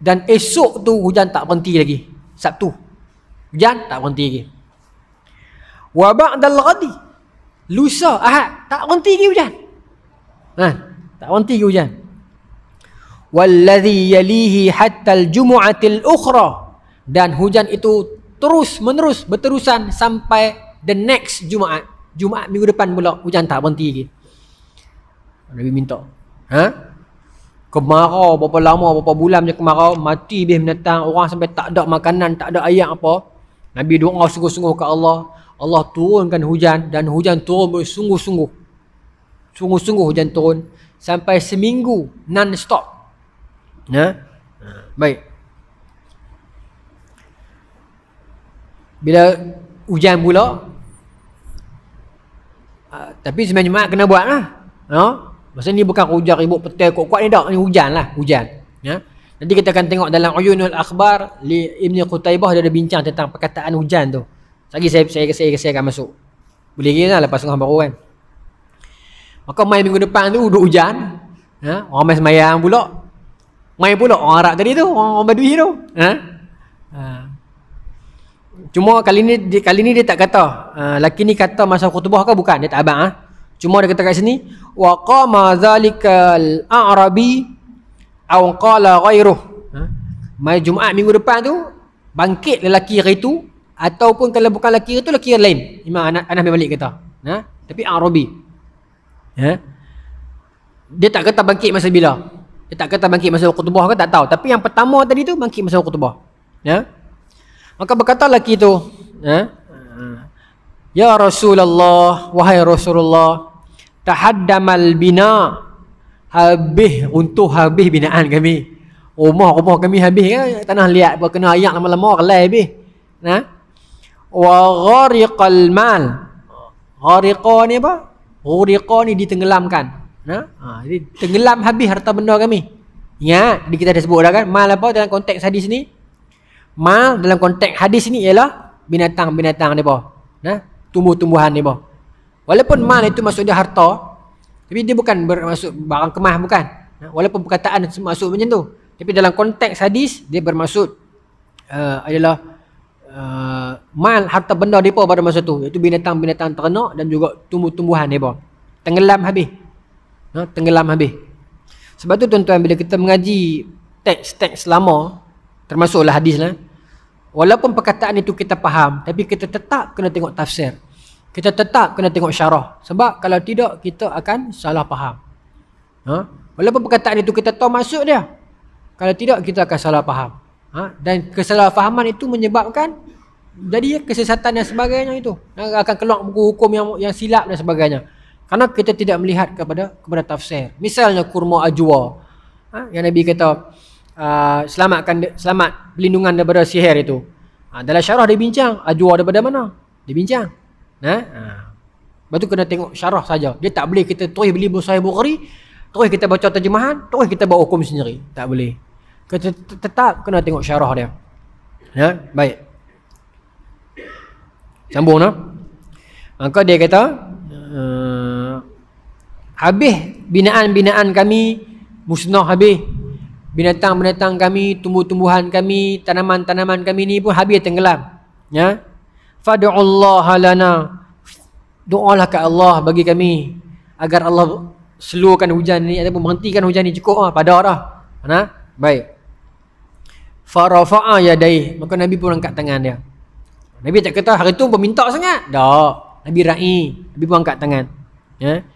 dan esok tu hujan tak berhenti lagi Sabtu hujan tak berhenti lagi wa ba'dal ghadi lusa ahad tak berhenti lagi hujan ha tak berhenti hujan walladhi yalihi hatta al-jumu'atil ukhra dan hujan itu terus menerus berterusan sampai the next jumaat jumaat minggu depan pula hujan tak berhenti lagi Nabi minta ha kemarau berapa lama berapa bulan macam kemarau mati habis menetang orang sampai tak ada makanan tak ada ayam apa Nabi doa sungguh-sungguh ke Allah Allah turunkan hujan dan hujan turun bersungguh-sungguh sungguh-sungguh hujan turun sampai seminggu non stop Ya. Baik. Bila hujan pula ah, tapi sembang jumaat kena buat lah. Ha? Masa ni bukan hujan ribut petai kuat-kuat ni dah. Ni hujan lah. Hujan. Ya? Nanti kita akan tengok dalam Uyunul Akhbar li Ibn Qutaibah dia ada bincang tentang perkataan hujan tu. Lagi saya saya saya, saya akan masuk. Boleh kira lah lepas sungai baru kan. Maka mai minggu depan tu duduk hujan. Ya? Orang main semayang pula. Main pula orang Arab tadi tu, orang, -orang Badui tu. Ha? ha. Cuma kali ni dia, kali ni dia tak kata. Ha, laki ni kata masa khutbah ke bukan? Dia tak abang ah. Ha? Cuma dia kata kat sini wa qama zalikal arabi aw qala ghairuh. Ha? Mai Jumaat minggu depan tu bangkit lelaki hari tu ataupun kalau bukan lelaki tu lelaki yang lain. Imam anak-anak bin Malik kata. Ha? Tapi arabi. Ha? Dia tak kata bangkit masa bila? Dia tak kata bangkit masa waktu khutbah ke tak tahu Tapi yang pertama tadi tu bangkit masa waktu khutbah Ya Maka berkata lelaki tu Ya Ya Rasulullah Wahai Rasulullah Tahaddamal bina Habis Untuk habis binaan kami Rumah-rumah kami habis kan Tanah liat pun kena ayak lama-lama Kelai habis Ya Wa ghariqal mal Ghariqa ni apa? Ghariqa ni ditenggelamkan Nah, ha, jadi tenggelam habis harta benda kami. Ingat, di kita dah sebut dah kan, mal apa dalam konteks hadis ni? Mal dalam konteks hadis ni ialah binatang-binatang ni apa? Nah, tumbuh-tumbuhan ni apa? Walaupun mal itu maksudnya harta, tapi dia bukan bermaksud barang kemah bukan. Nah, walaupun perkataan maksud macam tu. Tapi dalam konteks hadis dia bermaksud uh, eh, ialah uh, eh, mal harta benda depa pada masa tu iaitu binatang-binatang ternak dan juga tumbuh-tumbuhan depa. Tenggelam habis ha, tenggelam habis sebab tu tuan-tuan bila kita mengaji teks-teks lama termasuklah hadis lah walaupun perkataan itu kita faham tapi kita tetap kena tengok tafsir kita tetap kena tengok syarah sebab kalau tidak kita akan salah faham ha? walaupun perkataan itu kita tahu maksud dia kalau tidak kita akan salah faham ha? dan kesalahfahaman itu menyebabkan jadi ya, kesesatan dan sebagainya itu akan keluar buku hukum yang yang silap dan sebagainya Karena kita tidak melihat kepada kepada tafsir. Misalnya kurma ajwa. Ha? yang Nabi kata uh, selamatkan selamat pelindungan daripada sihir itu. Ha, dalam syarah dia bincang ajwa daripada mana? Dia bincang. Nah. Ha? Ha. Lepas kena tengok syarah saja. Dia tak boleh kita terus beli buku Sahih Bukhari, terus kita baca terjemahan, terus kita buat hukum sendiri. Tak boleh. Kita tetap kena tengok syarah dia. Ya, baik. Sambung nah. Maka dia kata ah, habis binaan-binaan kami musnah habis binatang-binatang kami tumbuh-tumbuhan kami tanaman-tanaman kami ni pun habis tenggelam ya fad'ullaha lana doalah ke Allah bagi kami agar Allah slowkan hujan ni ataupun menghentikan hujan ni cukup lah? pada arah ha baik farafa'a yadai maka nabi pun angkat tangan dia nabi tak kata hari tu meminta sangat dak nabi rai nabi pun angkat tangan ya yeah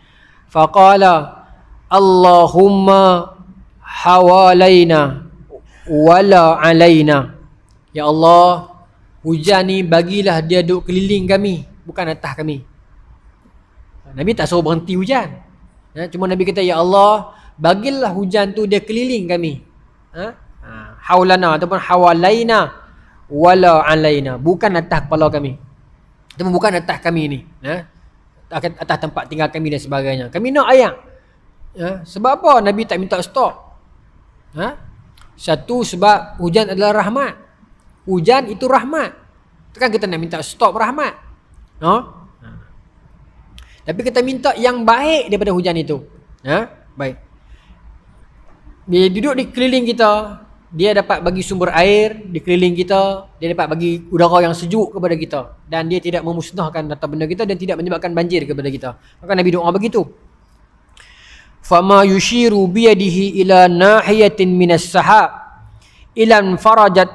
faqala Allahumma hawalaina wala alaina ya Allah hujan ni bagilah dia duduk keliling kami bukan atas kami Nabi tak suruh berhenti hujan ya, cuma Nabi kata ya Allah bagilah hujan tu dia keliling kami ha? ha haulana ataupun hawalaina wala alaina bukan atas kepala kami itu bukan atas kami ni ha? akan atas tempat tinggal kami dan sebagainya. Kami nak ayam. Ya, sebab apa Nabi tak minta stop? Ha? Satu sebab hujan adalah rahmat. Hujan itu rahmat. Takkan kita nak minta stop rahmat? Ha? ha. Tapi kita minta yang baik daripada hujan itu. Ha? Baik. Dia duduk di keliling kita, dia dapat bagi sumber air di keliling kita, dia dapat bagi udara yang sejuk kepada kita dan dia tidak memusnahkan data benda kita dan tidak menyebabkan banjir kepada kita. Maka Nabi doa begitu. Fama yushiru biyadihi ila nahiyatin minas sahab ilan farajat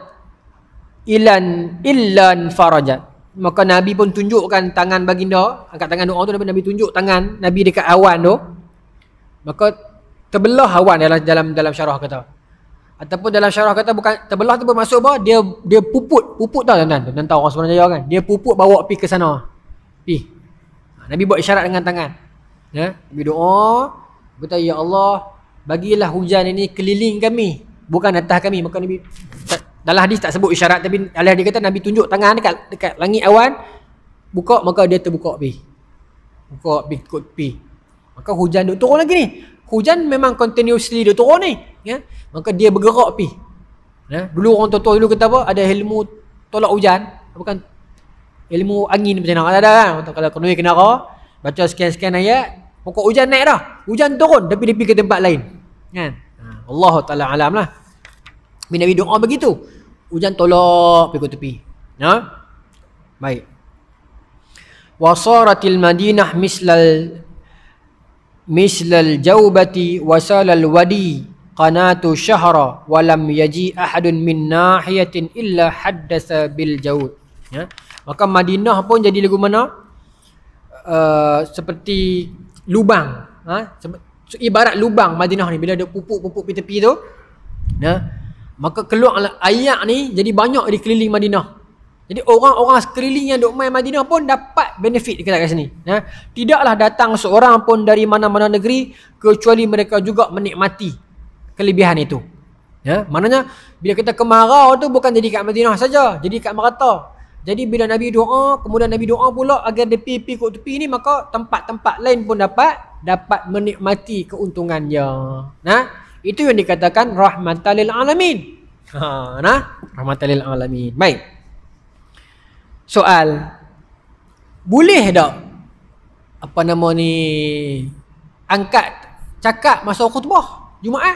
ilan illan farajat. Maka Nabi pun tunjukkan tangan baginda, angkat tangan doa tu Nabi tunjuk tangan Nabi dekat awan tu. Maka terbelah awan dalam dalam dalam syarah kata ataupun dalam syarah kata bukan terbelah tu bermaksud apa dia dia puput puput tau tuan-tuan tuan tahu orang Sunan kan dia puput bawa pi ke sana pi ha, nabi buat isyarat dengan tangan ya nabi doa kata ya Allah bagilah hujan ini keliling kami bukan atas kami maka nabi dalam hadis tak sebut isyarat tapi alah dia kata nabi tunjuk tangan dekat dekat langit awan buka maka dia terbuka pi buka pi kot pi maka hujan duk turun lagi ni hujan memang continuously dia turun ni ya maka dia bergerak pi ya dulu orang tua-tua dulu kata apa ada ilmu tolak hujan bukan ilmu angin macam mana ada kan kalau kalau kena kenara baca sekian-sekian ayat pokok hujan naik dah hujan turun tapi dia pergi ke tempat lain kan Allah taala alam lah bila Nabi doa begitu hujan tolak pergi ke tepi ya baik wasaratil madinah mislal mislal jawbati wasalal wadi qanatu syahra walam yaji ahadun min nahiyatin illa haddasa bil jawd ya maka madinah pun jadi lagu mana uh, seperti lubang ha? ibarat lubang madinah ni bila ada pupuk-pupuk tepi tu nah ya. maka keluar ayat ni jadi banyak di keliling madinah jadi orang-orang sekeliling yang duk main Madinah pun dapat benefit kita kat sini. Ya. Tidaklah datang seorang pun dari mana-mana negeri kecuali mereka juga menikmati kelebihan itu. Ya, maknanya bila kita kemarau tu bukan jadi kat Madinah saja, jadi kat merata. Jadi bila Nabi doa, kemudian Nabi doa pula agar dia pergi kot tepi ni maka tempat-tempat lain pun dapat dapat menikmati keuntungan dia. Nah, ha? itu yang dikatakan rahmatan lil alamin. Ha, nah, rahmatan lil alamin. Baik soal boleh tak apa nama ni angkat cakap masa khutbah Jumaat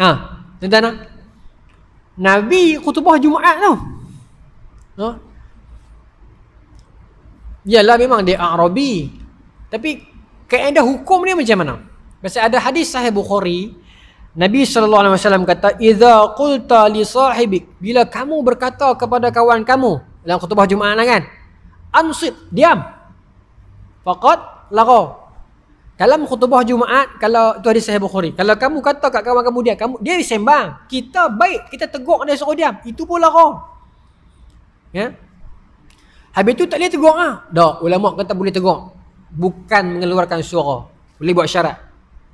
ha tuan-tuan Nabi khutbah Jumaat tu ha Yalah memang dia Arabi tapi kaedah hukum dia macam mana Biasa ada hadis sahih Bukhari Nabi sallallahu alaihi wasallam kata idza qulta li sahibik bila kamu berkata kepada kawan kamu dalam khutbah Jumaat lah kan ansit diam faqat lagu dalam khutbah Jumaat kalau itu hadis sahih Bukhari kalau kamu kata kat kawan kamu dia kamu dia sembang kita baik kita tegur dia suruh diam itu pun lagu ya habis tu tak boleh tegur ah dak ulama kata boleh tegur bukan mengeluarkan suara boleh buat syarat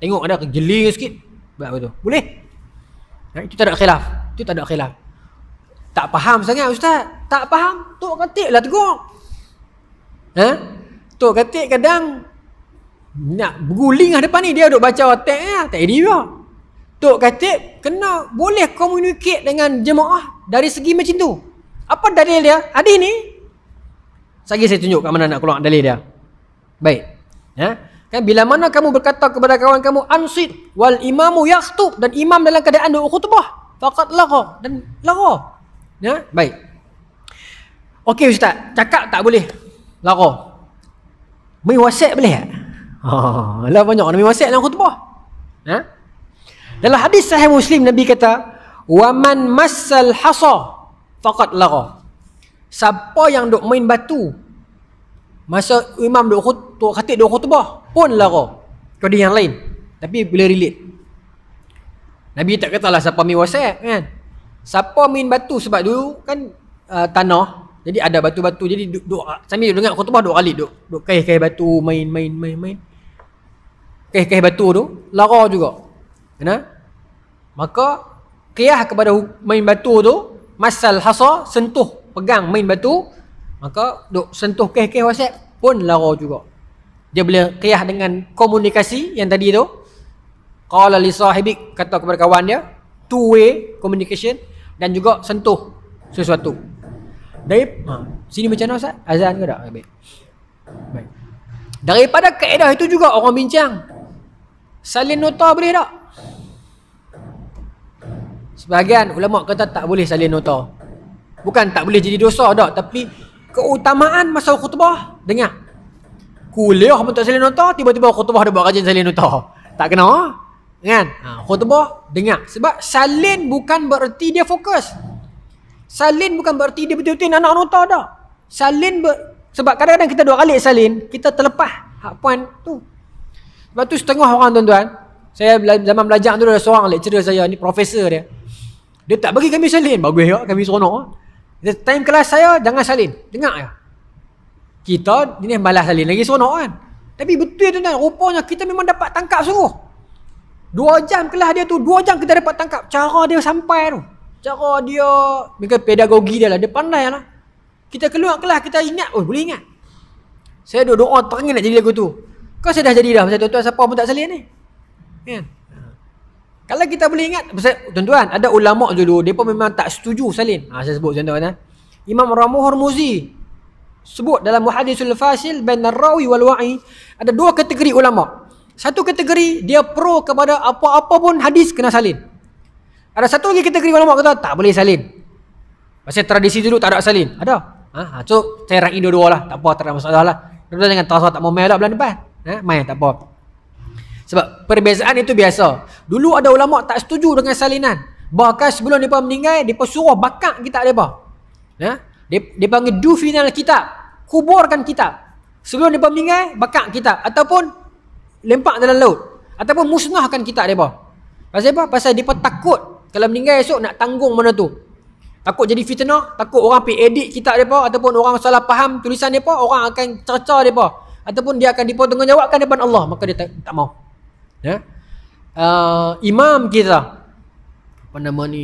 tengok ada kejeli sikit buat apa tu boleh ya, itu tak ada khilaf itu tak ada khilaf tak faham sangat ustaz. Tak faham. Tok katik lah tegur. Ha? Tok katik kadang nak berguling lah depan ni. Dia duduk baca otak ya. Tak ada juga. Tok katik kena boleh komunikasi dengan jemaah dari segi macam tu. Apa dalil dia? Adi ni. Sagi saya tunjuk kat mana nak keluar dalil dia. Baik. Ya. Kan bila mana kamu berkata kepada kawan kamu ansit wal imamu yakhtub dan imam dalam keadaan dia khutbah faqat lagha dan lagha Ya, baik. Okey ustaz, cakap tak boleh. Lara. Mai WhatsApp boleh tak? Ha, lah banyak orang mai WhatsApp dalam khutbah. Ha? Dalam hadis sahih Muslim Nabi kata, "Wa man massal hasa faqad lagha." Siapa yang dok main batu masa imam dok khutbah, khatib dok khutbah pun lagha. Kau yang lain. Tapi bila relate Nabi tak katalah siapa mi WhatsApp kan. Siapa main batu sebab dulu kan uh, tanah jadi ada batu-batu jadi duk, duk sambil dengar khutbah duk kali duk duk kaih-kaih batu main main main main. Kaih-kaih batu tu lara juga. Kena? Maka qiyah kepada main batu tu masal hasa sentuh pegang main batu maka duk sentuh kaih-kaih WhatsApp pun lara juga. Dia boleh qiyah dengan komunikasi yang tadi tu. Qala li kata kepada kawan dia two way communication dan juga sentuh sesuatu. Dari ha, sini macam mana Ustaz? Azan ke tak? Baik. Baik. Daripada kaedah itu juga orang bincang. Salin nota boleh tak? Sebahagian ulama kata tak boleh salin nota. Bukan tak boleh jadi dosa dak, tapi keutamaan masa khutbah dengar. Kuliah pun tak salin nota, tiba-tiba khutbah dah buat rajin salin nota. Tak kena. Kan? Ha, ha, khutbah dengar. Sebab salin bukan bererti dia fokus. Salin bukan bererti dia betul-betul nak nota dah. Salin ber... sebab kadang-kadang kita dua kali salin, kita terlepas hak poin tu. Sebab tu setengah orang tuan-tuan, saya zaman belajar tu ada seorang lecturer saya ni profesor dia. Dia tak bagi kami salin. Bagus juga kami seronok. Dia time kelas saya jangan salin. Dengar ya. Kita ni malas salin lagi seronok kan. Tapi betul tuan-tuan, rupanya kita memang dapat tangkap semua. Dua jam kelas dia tu, dua jam kita dapat tangkap cara dia sampai tu. Cara dia, mereka pedagogi dia lah, dia pandai lah. Kita keluar kelas, kita ingat, oh boleh ingat. Saya duduk doa terangin nak jadi lagu tu. Kau saya dah jadi dah, macam tuan-tuan siapa pun tak selin ni. Kan? Kalau kita boleh ingat, tuan-tuan, ada ulama' dulu, dia pun memang tak setuju salin. Ha, saya sebut macam tuan ha? Imam Ramuhur Muzi, sebut dalam muhadisul fasil bainar rawi wal wa'i ada dua kategori ulama satu kategori dia pro kepada apa-apa pun hadis kena salin. Ada satu lagi kategori ulama kata tak boleh salin. Pasal tradisi dulu tak ada salin. Ada. Ha, ha so saya rakin dua-dua lah. Tak apa, tak ada masalah lah. Tuan-tuan jangan tahu tak mau main lah bulan depan. Ha, main tak apa. Sebab perbezaan itu biasa. Dulu ada ulama tak setuju dengan salinan. Bahkan sebelum ha? dia meninggal, dia suruh bakar kita mereka. Ya? Dia panggil du final kitab. Kuburkan kitab. Sebelum dia meninggal, bakar kitab. Ataupun lempak dalam laut ataupun musnahkan kita depa. Pasal apa? Pasal depa takut kalau meninggal esok nak tanggung mana tu. Takut jadi fitnah, takut orang pi edit kita depa ataupun orang salah faham tulisan depa, orang akan cerca depa ataupun dia akan dipotong jawabkan depan Allah, maka dia tak, tak mau. Ya. Uh, imam kita apa nama ni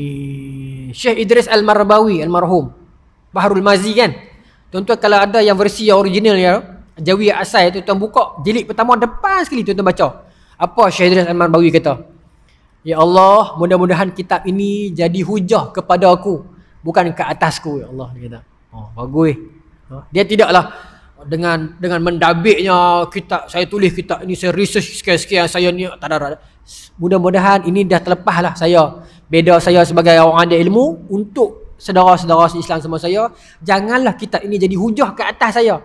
Syekh Idris Al-Marbawi almarhum Baharul Mazi kan. Tuan-tuan kalau ada yang versi yang original ya, Jawi Asai tu tuan buka jilid pertama depan sekali tuan-tuan baca. Apa Syekh Idris Aman Bawi kata? Ya Allah, mudah-mudahan kitab ini jadi hujah kepada aku bukan ke atasku ya Allah dia kata. Oh, bagus. Ha, dia tidaklah dengan dengan mendabiknya kitab saya tulis kitab ini saya research sekian-sekian saya ni tak ada mudah-mudahan ini dah terlepas lah saya beda saya sebagai orang ada ilmu untuk saudara-saudara Islam semua saya janganlah kitab ini jadi hujah ke atas saya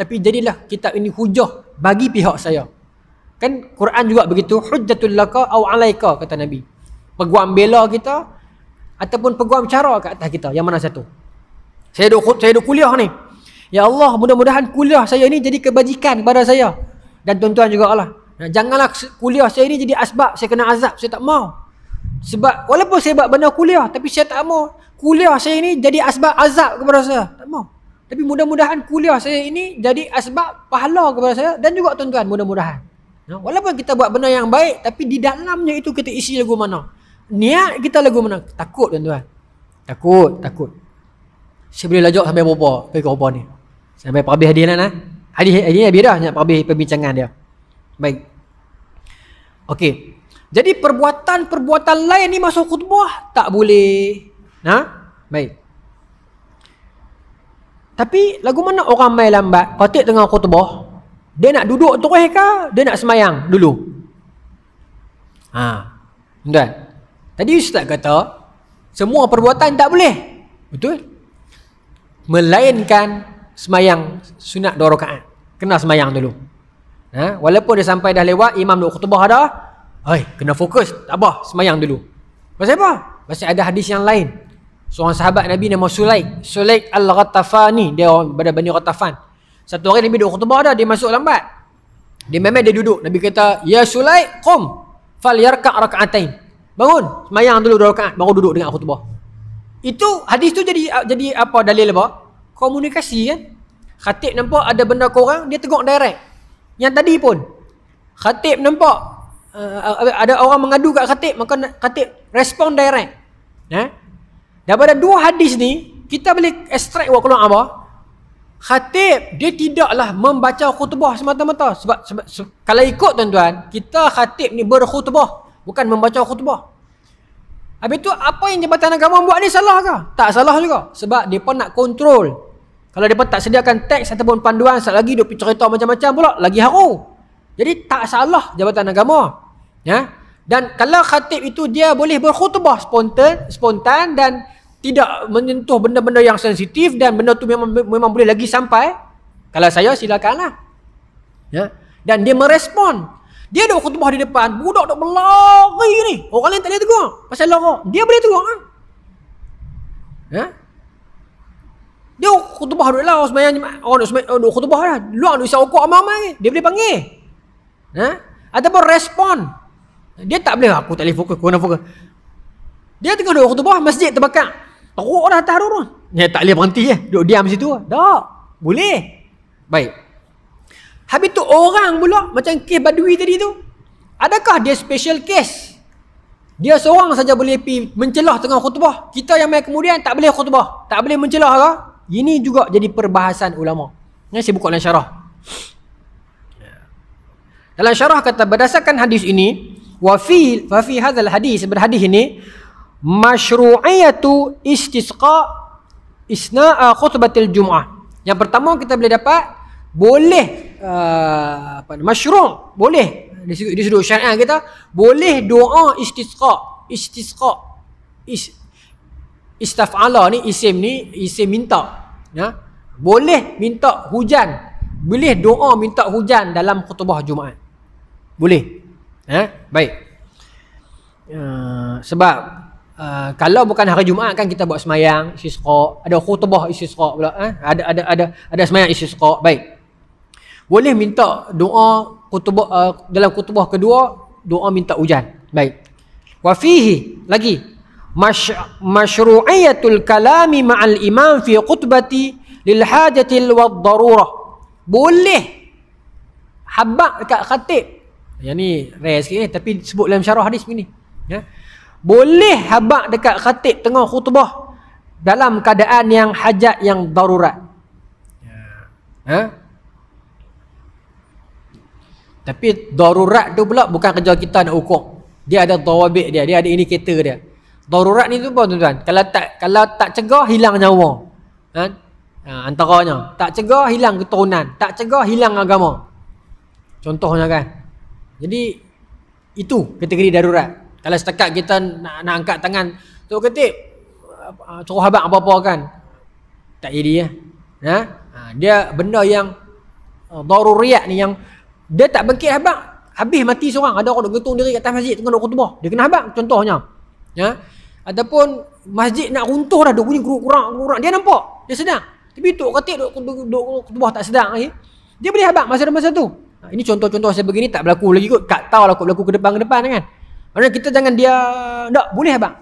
tapi jadilah kitab ini hujah bagi pihak saya kan Quran juga begitu hujjatul laka au alaika kata Nabi peguam bela kita ataupun peguam cara ke atas kita yang mana satu saya duk, saya duk kuliah ni ya Allah mudah-mudahan kuliah saya ini jadi kebajikan kepada saya dan tuan-tuan juga lah janganlah kuliah saya ini jadi asbab saya kena azab saya tak mau sebab walaupun saya buat benda kuliah tapi saya tak mau kuliah saya ini jadi asbab azab kepada saya tapi mudah-mudahan kuliah saya ini jadi asbab pahala kepada saya dan juga tuan-tuan mudah-mudahan. Ya. Walaupun kita buat benda yang baik tapi di dalamnya itu kita isi lagu mana? Niat kita lagu mana? Takut tuan-tuan. Takut, takut. Saya boleh lajak sampai berapa? Pergi ke apa ni? Sampai perhabis hadiah lah. Eh? Hadiah ini habis dah. Nak perhabis perbincangan dia. Baik. Okey. Jadi perbuatan-perbuatan lain ni masuk khutbah tak boleh. Nah, baik. Tapi lagu mana orang main lambat Khotib tengah khutbah Dia nak duduk terus eh ke Dia nak semayang dulu Ha Tuan Tadi ustaz kata Semua perbuatan tak boleh Betul Melainkan Semayang Sunat dua rakaat Kena semayang dulu ha? Walaupun dia sampai dah lewat Imam duduk khutbah dah Hai, kena fokus. Tak apa, semayang dulu. Pasal apa? Pasal ada hadis yang lain. Seorang sahabat Nabi nama Sulaik Sulaik Al-Ghatafani Dia orang pada Bani Ghatafan Satu hari Nabi duduk khutbah dah Dia masuk lambat Dia memang dia duduk Nabi kata Ya Sulaik Qum Fal yarka' raka'atain Bangun Semayang dulu dua raka'at Baru duduk dengan khutbah Itu hadis tu jadi jadi apa dalil apa Komunikasi kan Khatib nampak ada benda korang Dia tengok direct Yang tadi pun Khatib nampak eh, eh, Ada orang mengadu kat khatib Maka khatib respon direct Eh? Daripada dua hadis ni Kita boleh extract buat keluar apa Khatib dia tidaklah membaca khutbah semata-mata sebab, sebab, sebab kalau ikut tuan-tuan Kita khatib ni berkhutbah Bukan membaca khutbah Habis tu apa yang jabatan agama buat ni salah ke? Tak salah juga Sebab dia pun nak kontrol Kalau dia pun tak sediakan teks ataupun panduan Sekali lagi dia cerita macam-macam pula Lagi haru Jadi tak salah jabatan agama Ya dan kalau khatib itu dia boleh berkhutbah spontan spontan dan tidak menyentuh benda-benda yang sensitif dan benda tu memang memang boleh lagi sampai kalau saya silakanlah ya dan dia merespon dia ada khutbah di depan budak dok berlari ni orang lain tak boleh tegur pasal lara dia boleh tegur ha? ya dia khutbah duduk lah orang duduk semayang orang duduk khutbah lah luar duduk isyak okok amal-amal dia boleh panggil ha? ataupun respon dia tak boleh aku tak boleh fokus aku nak fokus dia tengah duduk khutbah masjid terbakar Teruk dah atas tu Ya tak boleh berhenti ya, eh? Duduk diam situ Tak Boleh Baik Habis tu orang pula Macam kes badui tadi tu Adakah dia special case Dia seorang saja boleh pi Mencelah tengah khutbah Kita yang main kemudian Tak boleh khutbah Tak boleh mencelah ke lah. Ini juga jadi perbahasan ulama Ini saya buka dalam syarah Dalam syarah kata Berdasarkan hadis ini Wafi Wafi hadal hadis Berhadis ini masyru'iyatu istisqa isna'a khutbatil jum'ah. Yang pertama kita boleh dapat boleh uh, masyru' boleh di sudut di sudut syariah kita boleh doa istisqa istisqa is istaf'ala ni isim ni isim minta ya boleh minta hujan boleh doa minta hujan dalam khutbah jumaat boleh ya baik uh, sebab Uh, kalau bukan hari Jumaat kan kita buat semayang isisqa ada khutbah isisqa pula eh? ada ada ada ada semayang isisqa baik boleh minta doa kutubah uh, ah, dalam khutbah kedua doa minta hujan baik wa lagi Mash, masyru'iyatul kalami ma'al imam fi khutbati lil hajatil wad darurah boleh habaq dekat khatib yang ni rare sikit eh? tapi sebut dalam syarah hadis ni ya yeah? boleh habak dekat khatib tengah khutbah dalam keadaan yang hajat yang darurat. Ya. Ha? Tapi darurat tu pula bukan kerja kita nak ukur. Dia ada tawabik dia, dia ada indikator dia. Darurat ni tu pun tuan-tuan, kalau tak kalau tak cegah hilang nyawa. Ha? ha antaranya, tak cegah hilang keturunan, tak cegah hilang agama. Contohnya kan. Jadi itu kategori darurat. Kalau setakat kita nak, nak angkat tangan tu ketip ah, ah, suruh abang apa-apa kan. Tak jadi ya. Ha? ha dia benda yang uh, ah, daruriat ni yang dia tak bengkit abang habis mati seorang ada orang gentung diri kat atas masjid tengah nak khutbah dia kena abang contohnya ya ataupun masjid nak runtuh dah dia bunyi kurang kurang dia nampak dia sedang tapi tu ketik duk duk tak sedang lagi dia boleh abang masa masa tu ha, ini contoh-contoh saya begini tak berlaku lagi kot tak tahu lah kok berlaku ke depan ke depan kan mana kita jangan dia tak boleh bang.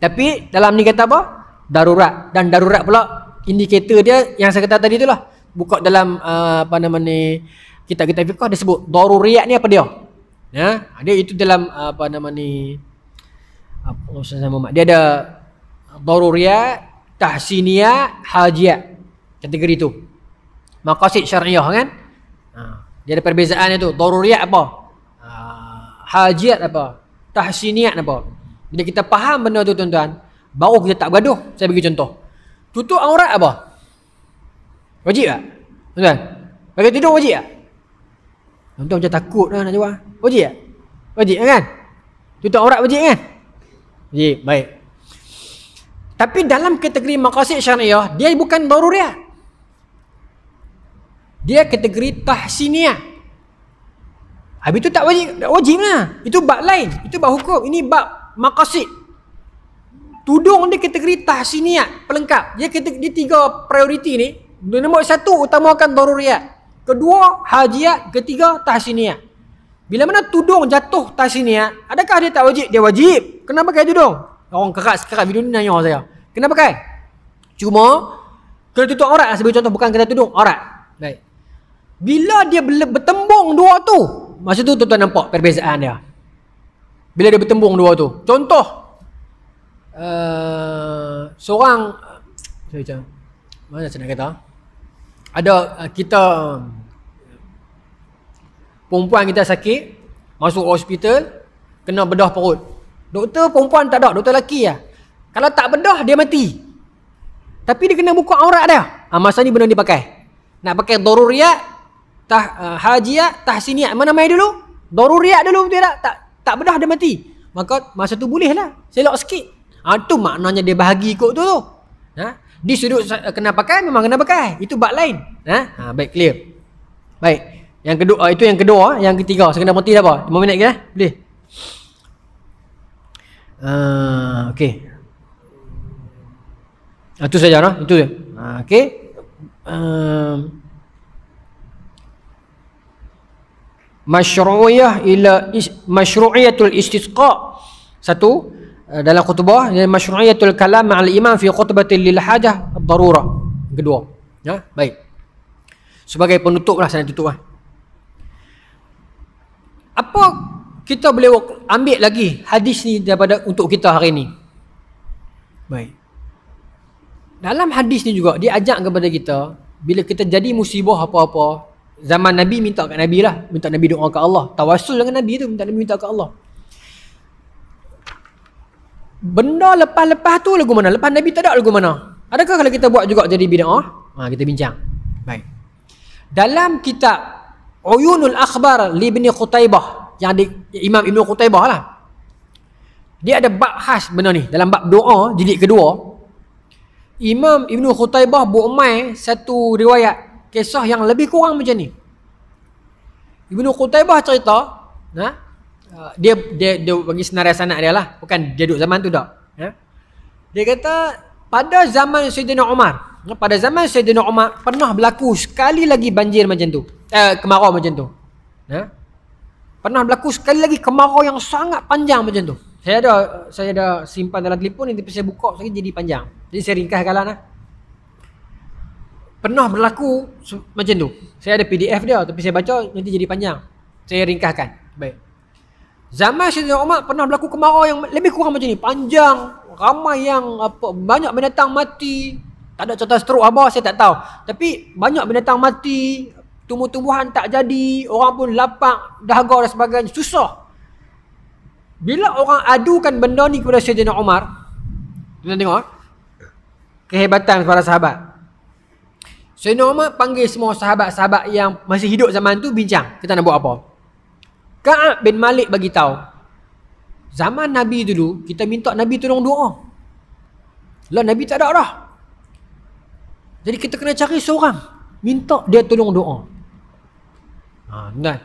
Tapi dalam ni kata apa? Darurat dan darurat pula indikator dia yang saya kata tadi itulah buka dalam uh, apa nama ni kita kita fikir dia sebut daruriyat ni apa dia? Ya, ada ha, itu dalam uh, apa nama ni apa Ustaz Muhammad. Dia ada daruriyat, tahsiniyat, hajiat kategori itu. Maqasid syar'iyah kan? Ha, dia ada perbezaan itu. Daruriyat apa? Uh, hajiat apa? tahsin niat apa. Bila kita faham benda tu tuan-tuan, baru kita tak bergaduh. Saya bagi contoh. Tutup aurat apa? Wajib tak? Tuan-tuan. Bagi tidur wajib tak? Tuan-tuan macam takut lah nak jawab. Wajib tak? Wajib ya kan? Tutup aurat wajib kan? Wajib. Baik. Tapi dalam kategori maqasid syariah, dia bukan daruriyah. Dia kategori tahsiniyah. Habis itu tak wajib tak wajib lah. Itu bab lain. Itu bab hukum. Ini bab maqasid. Tudung dia kategori tahsiniat pelengkap. Dia kata dia tiga prioriti ni. Nombor satu utamakan daruriyat. Kedua hajiat, ketiga tahsiniat. Bila mana tudung jatuh tahsiniat, adakah dia tak wajib? Dia wajib. Kenapa pakai tudung? Orang kerat sekarang video ni nanya saya. Kenapa pakai? Cuma kena tutup aurat lah sebagai contoh bukan kena tudung, aurat. Baik. Bila dia bertembung dua tu, Masa tu tuan-tuan nampak perbezaan dia Bila dia bertembung dua tu Contoh uh, Seorang Macam Mana saya nak kata Ada uh, kita Perempuan kita sakit Masuk hospital Kena bedah perut Doktor perempuan tak ada Doktor lelaki lah Kalau tak bedah dia mati Tapi dia kena buka aurat dia ha, Masa ni benda ni pakai Nak pakai doruriat tah uh, eh, hajiat tahsiniat mana mai dulu daruriat dulu betul tak tak, tak bedah dia mati maka masa tu boleh lah selok sikit ha, tu maknanya dia bahagi ikut tu tu ha? di sudut eh, kena pakai memang kena pakai itu bak lain ha? ha? baik clear baik yang kedua ah, itu yang kedua ah, yang ketiga sekena mati dah apa 5 minit lagi eh? boleh uh, ok itu uh, saja lah itu je uh, ok uh, masyru'iyah ila is, masyru'iyatul istisqa satu eh, dalam khutbah masyru'iyatul kalam ma'al imam fi khutbatil lil hajah darurah kedua ya baik sebagai penutup lah saya tutup lah apa kita boleh ambil lagi hadis ni daripada untuk kita hari ini? baik dalam hadis ni juga dia ajak kepada kita bila kita jadi musibah apa-apa zaman Nabi minta kat Nabi lah minta Nabi doa kat Allah tawasul dengan Nabi tu minta Nabi minta kat Allah benda lepas-lepas tu lagu mana lepas Nabi tak ada lagu mana adakah kalau kita buat juga jadi bid'ah ha, kita bincang baik dalam kitab Uyunul Akhbar li Ibn Qutaibah yang di Imam Ibn Qutaibah lah dia ada bab khas benda ni dalam bab doa jilid kedua Imam Ibn Khutaibah buat main satu riwayat kisah yang lebih kurang macam ni. Ibnu Qutaibah cerita, nah uh, dia dia dia bagi senarai sanad dia lah, bukan dia duduk zaman tu dah. Ya. Dia kata pada zaman Sayyidina Umar, ya, pada zaman Sayyidina Umar pernah berlaku sekali lagi banjir macam tu. Eh, kemarau macam tu. Ya. Pernah berlaku sekali lagi kemarau yang sangat panjang macam tu. Saya ada saya ada simpan dalam telefon ni tapi saya buka lagi jadi panjang. Jadi saya ringkaskanlah nah pernah berlaku macam tu. Saya ada PDF dia tapi saya baca nanti jadi panjang. Saya ringkaskan. Baik. Zaman Syedina Umar pernah berlaku kemarau yang lebih kurang macam ni. Panjang. Ramai yang apa banyak binatang mati. Tak ada contoh stroke apa saya tak tahu. Tapi banyak binatang mati. Tumbuh-tumbuhan tak jadi. Orang pun lapak. Dahaga dan sebagainya. Susah. Bila orang adukan benda ni kepada Syedina Umar. Kita tengok. Eh, kehebatan para sahabat. Sayyidina Umar panggil semua sahabat-sahabat yang masih hidup zaman tu bincang. Kita nak buat apa? Ka'ab bin Malik bagi tahu. Zaman Nabi dulu, kita minta Nabi tolong doa. Lah Nabi tak ada dah. Jadi kita kena cari seorang. Minta dia tolong doa. Ha, tuan.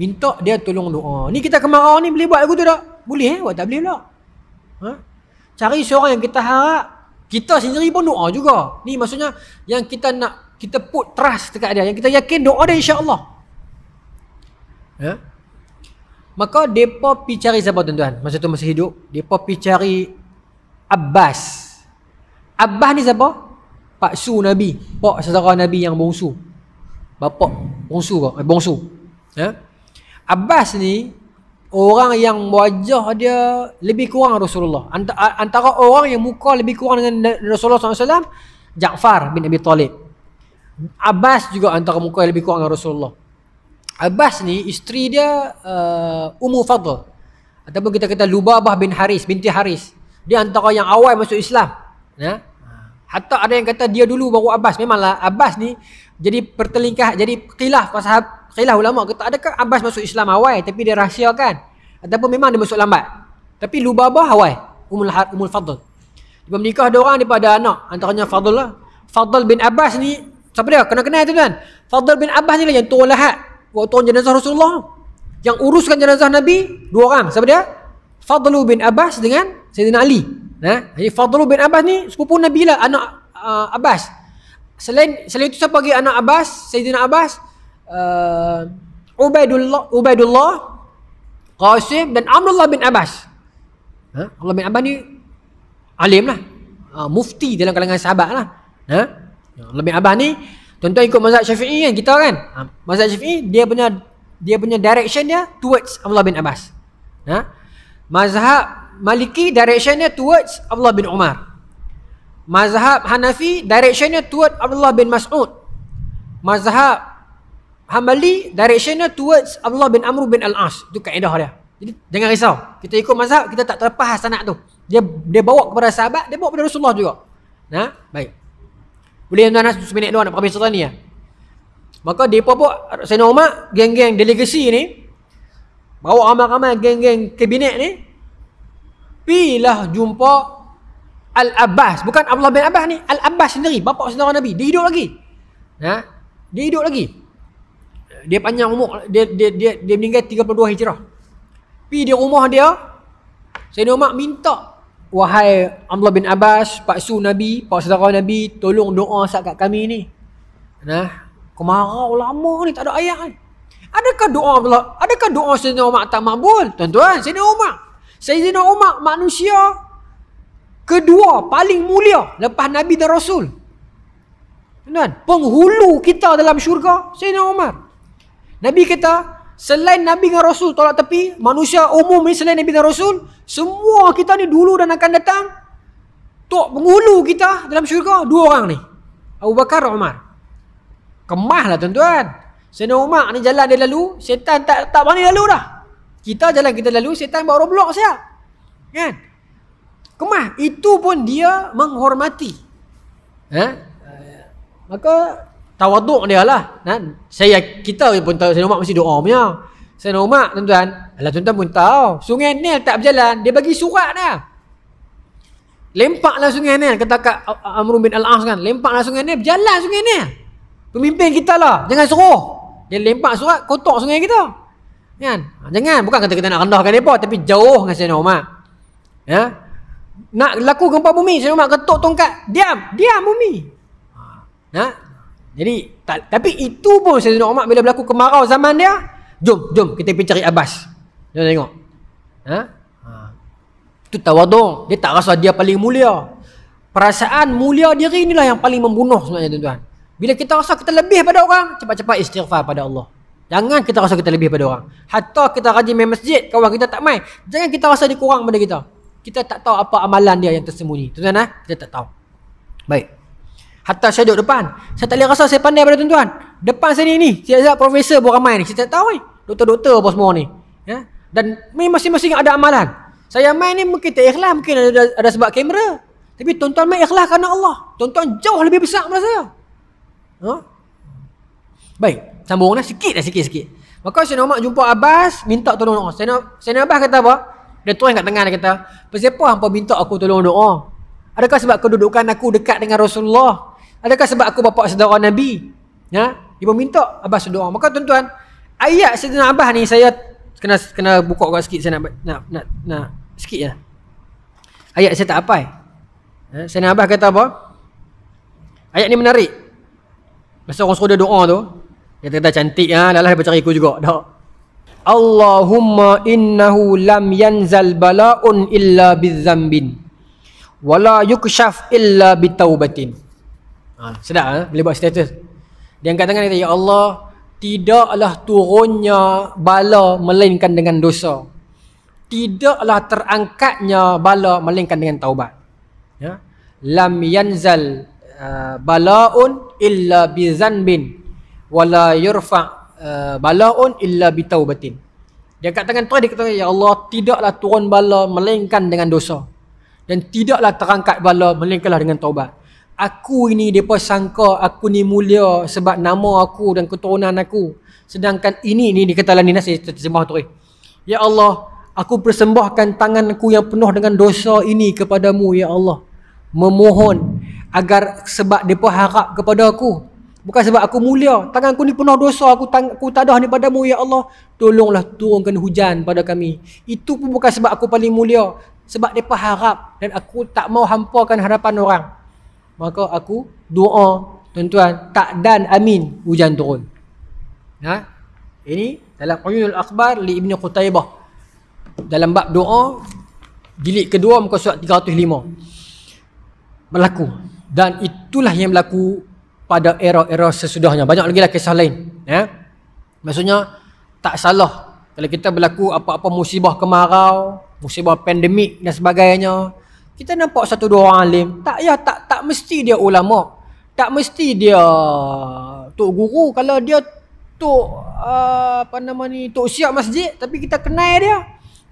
Minta dia tolong doa. Ni kita kemarau ni boleh buat aku tu tak? Boleh eh? Buat tak boleh pula. Ha? Cari seorang yang kita harap kita sendiri pun doa juga. Ni maksudnya yang kita nak kita put trust dekat dia, yang kita yakin doa dia insya-Allah. Ya. Yeah. Maka depa pi cari siapa tuan-tuan? Masa tu masih hidup, depa pi cari Abbas. Abbas ni siapa? Pak Su Nabi, pak saudara Nabi yang bongsu. Bapak bongsu ke? Eh, bongsu. Ya. Abbas ni orang yang wajah dia lebih kurang Rasulullah antara orang yang muka lebih kurang dengan Rasulullah SAW Ja'far bin Abi Talib Abbas juga antara muka yang lebih kurang dengan Rasulullah Abbas ni isteri dia uh, Ummu Fadl ataupun kita kata Lubabah bin Haris binti Haris dia antara yang awal masuk Islam ya Hatta ada yang kata dia dulu baru Abbas memanglah Abbas ni jadi pertelingkah jadi khilaf pasal Khilaf ulama kata adakah Abbas masuk Islam awal tapi dia rahsiakan ataupun memang dia masuk lambat. Tapi Lubabah awal, Ummul ha-, umul Fadl. Dia menikah dua orang daripada anak antaranya Fadl lah. Fadl bin Abbas ni siapa dia? Kena kenal tu kan? Fadl bin Abbas ni lah yang turun lahat waktu turun jenazah Rasulullah. Yang uruskan jenazah Nabi dua orang. Siapa dia? Fadl bin Abbas dengan Sayyidina Ali. Nah, ha? jadi Fadl bin Abbas ni sepupu Nabi lah anak uh, Abbas. Selain selain itu siapa lagi anak Abbas? Sayyidina Abbas uh, Ubaidullah, Ubaidullah Qasim dan Amrullah bin Abbas ha? Amrullah bin Abbas ni Alim lah uh, Mufti dalam kalangan sahabat lah ha? Amrullah bin Abbas ni Tuan-tuan ikut mazhab syafi'i kan kita kan ha? Mazhab syafi'i dia punya Dia punya direction dia towards Amrullah bin Abbas ha? Mazhab Maliki direction dia towards Abdullah bin Umar Mazhab Hanafi directionnya towards Abdullah bin Mas'ud Mazhab Hambali directional towards Abdullah bin Amr bin Al-As. Itu kaedah dia. Jadi jangan risau. Kita ikut mazhab, kita tak terlepas hasanat tu. Dia dia bawa kepada sahabat, dia bawa kepada Rasulullah juga. Nah, ha? baik. Boleh tuan-tuan nak seminit dulu nak pergi cerita ni ya. Maka depa buat Sayyidina Umar, geng-geng delegasi ni bawa ramai-ramai geng-geng kabinet ni pilah jumpa Al-Abbas, bukan Abdullah bin Abbas ni, Al-Abbas sendiri, bapa saudara Nabi, dia hidup lagi. Nah, ha? dia hidup lagi dia panjang umur dia dia dia dia meninggal 32 hijrah pi di rumah dia Sayyidina Umar minta wahai Abdullah bin Abbas pak su nabi pak saudara nabi tolong doa sat kat kami ni nah kemarau lama ni tak ada ayat kan adakah doa Abdullah adakah doa Sayyidina Umar tak makbul tuan-tuan Sayyidina Umar Sayyidina Umar manusia kedua paling mulia lepas nabi dan rasul tuan penghulu kita dalam syurga Sayyidina Umar. Nabi kata, selain Nabi dengan Rasul tolak tepi, manusia umum ni selain Nabi dengan Rasul, semua kita ni dulu dan akan datang, tok penghulu kita dalam syurga, dua orang ni. Abu Bakar dan Umar. Kemah lah tuan-tuan. Sena Umar ni jalan dia lalu, setan tak tak mana lalu dah. Kita jalan kita lalu, setan bawa roblox siap. Kan? Kemah. Itu pun dia menghormati. Ha? Ah, ya. Maka tawaduk dia lah kan? saya ya- kita pun tahu Sayyidina Umar mesti doa punya Sayyidina Umar tuan-tuan Alah tuan-tuan pun tahu sungai Nil tak berjalan dia bagi surat dah Lempaklah sungai Nil kata Kak Amr bin Al-As kan Lempaklah sungai Nil berjalan sungai Nil pemimpin kita lah jangan suruh dia lempak surat kotak sungai kita kan ha, jangan bukan kata kita nak rendahkan mereka tapi jauh dengan Sayyidina Umar ya nak laku gempa bumi Sayyidina Umar ketuk tongkat diam diam bumi Ha? Jadi tak, tapi itu pun Sayyidina Umar bila berlaku kemarau zaman dia, jom jom kita pergi cari Abbas. Jom tengok. Ha? ha. Itu tawadu. Dia tak rasa dia paling mulia. Perasaan mulia diri inilah yang paling membunuh sebenarnya tuan-tuan. Bila kita rasa kita lebih pada orang, cepat-cepat istighfar pada Allah. Jangan kita rasa kita lebih pada orang. Hatta kita rajin main masjid, kawan kita tak main. Jangan kita rasa dia kurang pada kita. Kita tak tahu apa amalan dia yang tersembunyi. Tuan-tuan, ha? kita tak tahu. Baik. Hatta saya duduk depan Saya tak boleh rasa saya pandai pada tuan-tuan Depan saya ni ni Saya rasa profesor buat ramai ni Saya tak tahu ni Doktor-doktor apa semua ni ya? Dan ni masing-masing ada amalan Saya main ni mungkin tak ikhlas Mungkin ada, ada, ada sebab kamera Tapi tuan-tuan main ikhlas kerana Allah Tuan-tuan jauh lebih besar daripada saya ha? Baik Sambung lah sikit lah sikit-sikit Maka saya nak jumpa Abbas Minta tolong doa Saya nak Abbas kata apa Dia tuan kat tengah dia kata Siapa hampa minta aku tolong doa Adakah sebab kedudukan aku dekat dengan Rasulullah Adakah sebab aku bapa saudara Nabi? Ya, dia pun minta Abah saudara. Maka tuan-tuan, ayat Saidina Abah ni saya kena kena buka kau sikit saya nak nak nak, nak sikit ya. Ayat saya tak apa. Eh. Ya, saya Abah kata apa? Ayat ni menarik. Masa orang suruh dia doa tu, dia kata cantik ya, lalah bercari aku juga. Dah. Allahumma innahu lam yanzal bala'un illa bizzambin wala yukshaf illa bitaubatin. Ha, sedap eh? boleh buat status. Dia angkat tangan kata, Ya Allah, tidaklah turunnya bala melainkan dengan dosa. Tidaklah terangkatnya bala melainkan dengan taubat. Ya? Lam yanzal uh, balaun illa bizanbin wala yurfa uh, balaun illa bitaubatin. Dia angkat tangan tu dia kata ya Allah tidaklah turun bala melainkan dengan dosa dan tidaklah terangkat bala melainkan dengan taubat aku ini depa sangka aku ni mulia sebab nama aku dan keturunan aku sedangkan ini ni dikatakan lah, ni saya terjemah tu eh. ya Allah aku persembahkan tanganku yang penuh dengan dosa ini kepadamu ya Allah memohon agar sebab depa harap kepada aku bukan sebab aku mulia tanganku ni penuh dosa aku tang aku tadah ni padamu ya Allah tolonglah turunkan hujan pada kami itu pun bukan sebab aku paling mulia sebab depa harap dan aku tak mau hampakan harapan orang maka aku doa tuan-tuan tak dan amin hujan turun ha ini dalam Uyunul akbar li Ibnu Qutaibah dalam bab doa jilid kedua muka surat 305 berlaku dan itulah yang berlaku pada era-era sesudahnya banyak lagi lah kisah lain ya maksudnya tak salah kalau kita berlaku apa-apa musibah kemarau musibah pandemik dan sebagainya kita nampak satu dua orang alim, tak ya tak tak mesti dia ulama. Tak mesti dia tok guru kalau dia tok uh, apa nama ni tok siap masjid tapi kita kenal dia.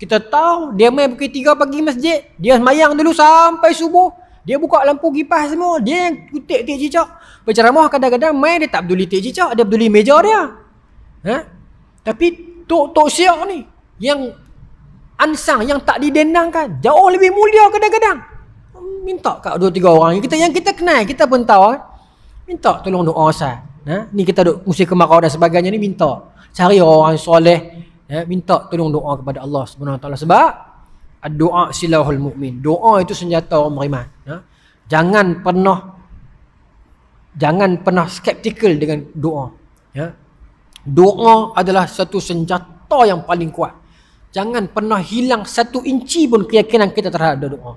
Kita tahu dia main pukul 3 pagi masjid, dia semayang dulu sampai subuh. Dia buka lampu kipas semua, dia yang kutik tik cicak. Berceramah kadang-kadang main dia tak peduli tik cicak, dia peduli meja dia. Ha? Tapi tok tok siap ni yang ansang yang tak didendangkan jauh lebih mulia kadang-kadang minta kat dua tiga orang kita yang kita kenal kita pun tahu eh? minta tolong doa sah ha? ni kita duk musim kemarau dan sebagainya ni minta cari orang soleh ya? minta tolong doa kepada Allah subhanahu taala sebab doa silahul mukmin doa itu senjata orang beriman ha? jangan pernah jangan pernah skeptikal dengan doa ya? doa adalah satu senjata yang paling kuat Jangan pernah hilang satu inci pun keyakinan kita terhadap doa.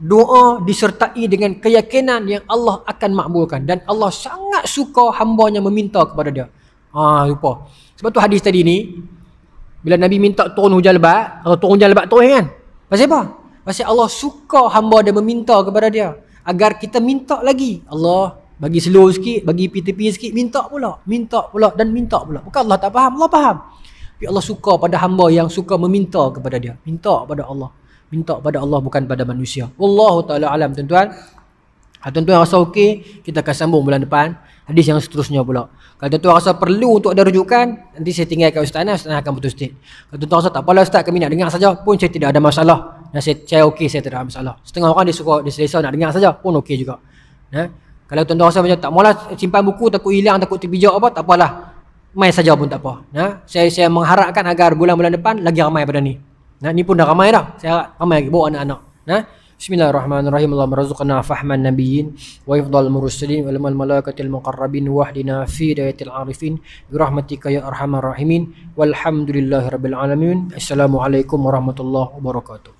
Doa disertai dengan keyakinan yang Allah akan makbulkan. Dan Allah sangat suka hamba hambanya meminta kepada dia. Ha, lupa. Sebab tu hadis tadi ni, bila Nabi minta turun hujan lebat, atau turun hujan lebat turun kan? Pasal apa? Pasal Allah suka hamba dia meminta kepada dia. Agar kita minta lagi. Allah bagi slow sikit, bagi pitipi sikit, minta pula. Minta pula dan minta pula. Bukan Allah tak faham, Allah faham. Tapi Allah suka pada hamba yang suka meminta kepada dia. Minta kepada Allah. Minta kepada Allah bukan pada manusia. Wallahu ta'ala alam tuan-tuan. Ha, tuan-tuan rasa okey, kita akan sambung bulan depan. Hadis yang seterusnya pula. Kalau tuan-tuan rasa perlu untuk ada rujukan, nanti saya tinggalkan ustaz Anas, ustaz akan putus state. Kalau tuan-tuan rasa tak apalah ustaz, kami nak dengar saja pun saya tidak ada masalah. Dan saya, saya okey, saya tidak ada masalah. Setengah orang dia suka, dia selesa nak dengar saja pun okey juga. Ha? Kalau tuan-tuan rasa macam tak maulah simpan buku, takut hilang, takut terbijak apa, tak apalah mai saja pun tak apa. Ya, saya saya mengharapkan agar bulan-bulan depan lagi ramai pada ni. Ya, ni pun dah ramai dah. Saya harap ramai lagi bawa anak-anak. Ya. Bismillahirrahmanirrahim. Allah razuqna fahman nabiyyin wa ifdal mursalin wa lamal malaikatil muqarrabin wahdina fi dayatil arifin bi rahmatika ya arhamar rahimin walhamdulillahirabbil alamin. Assalamualaikum warahmatullahi wabarakatuh.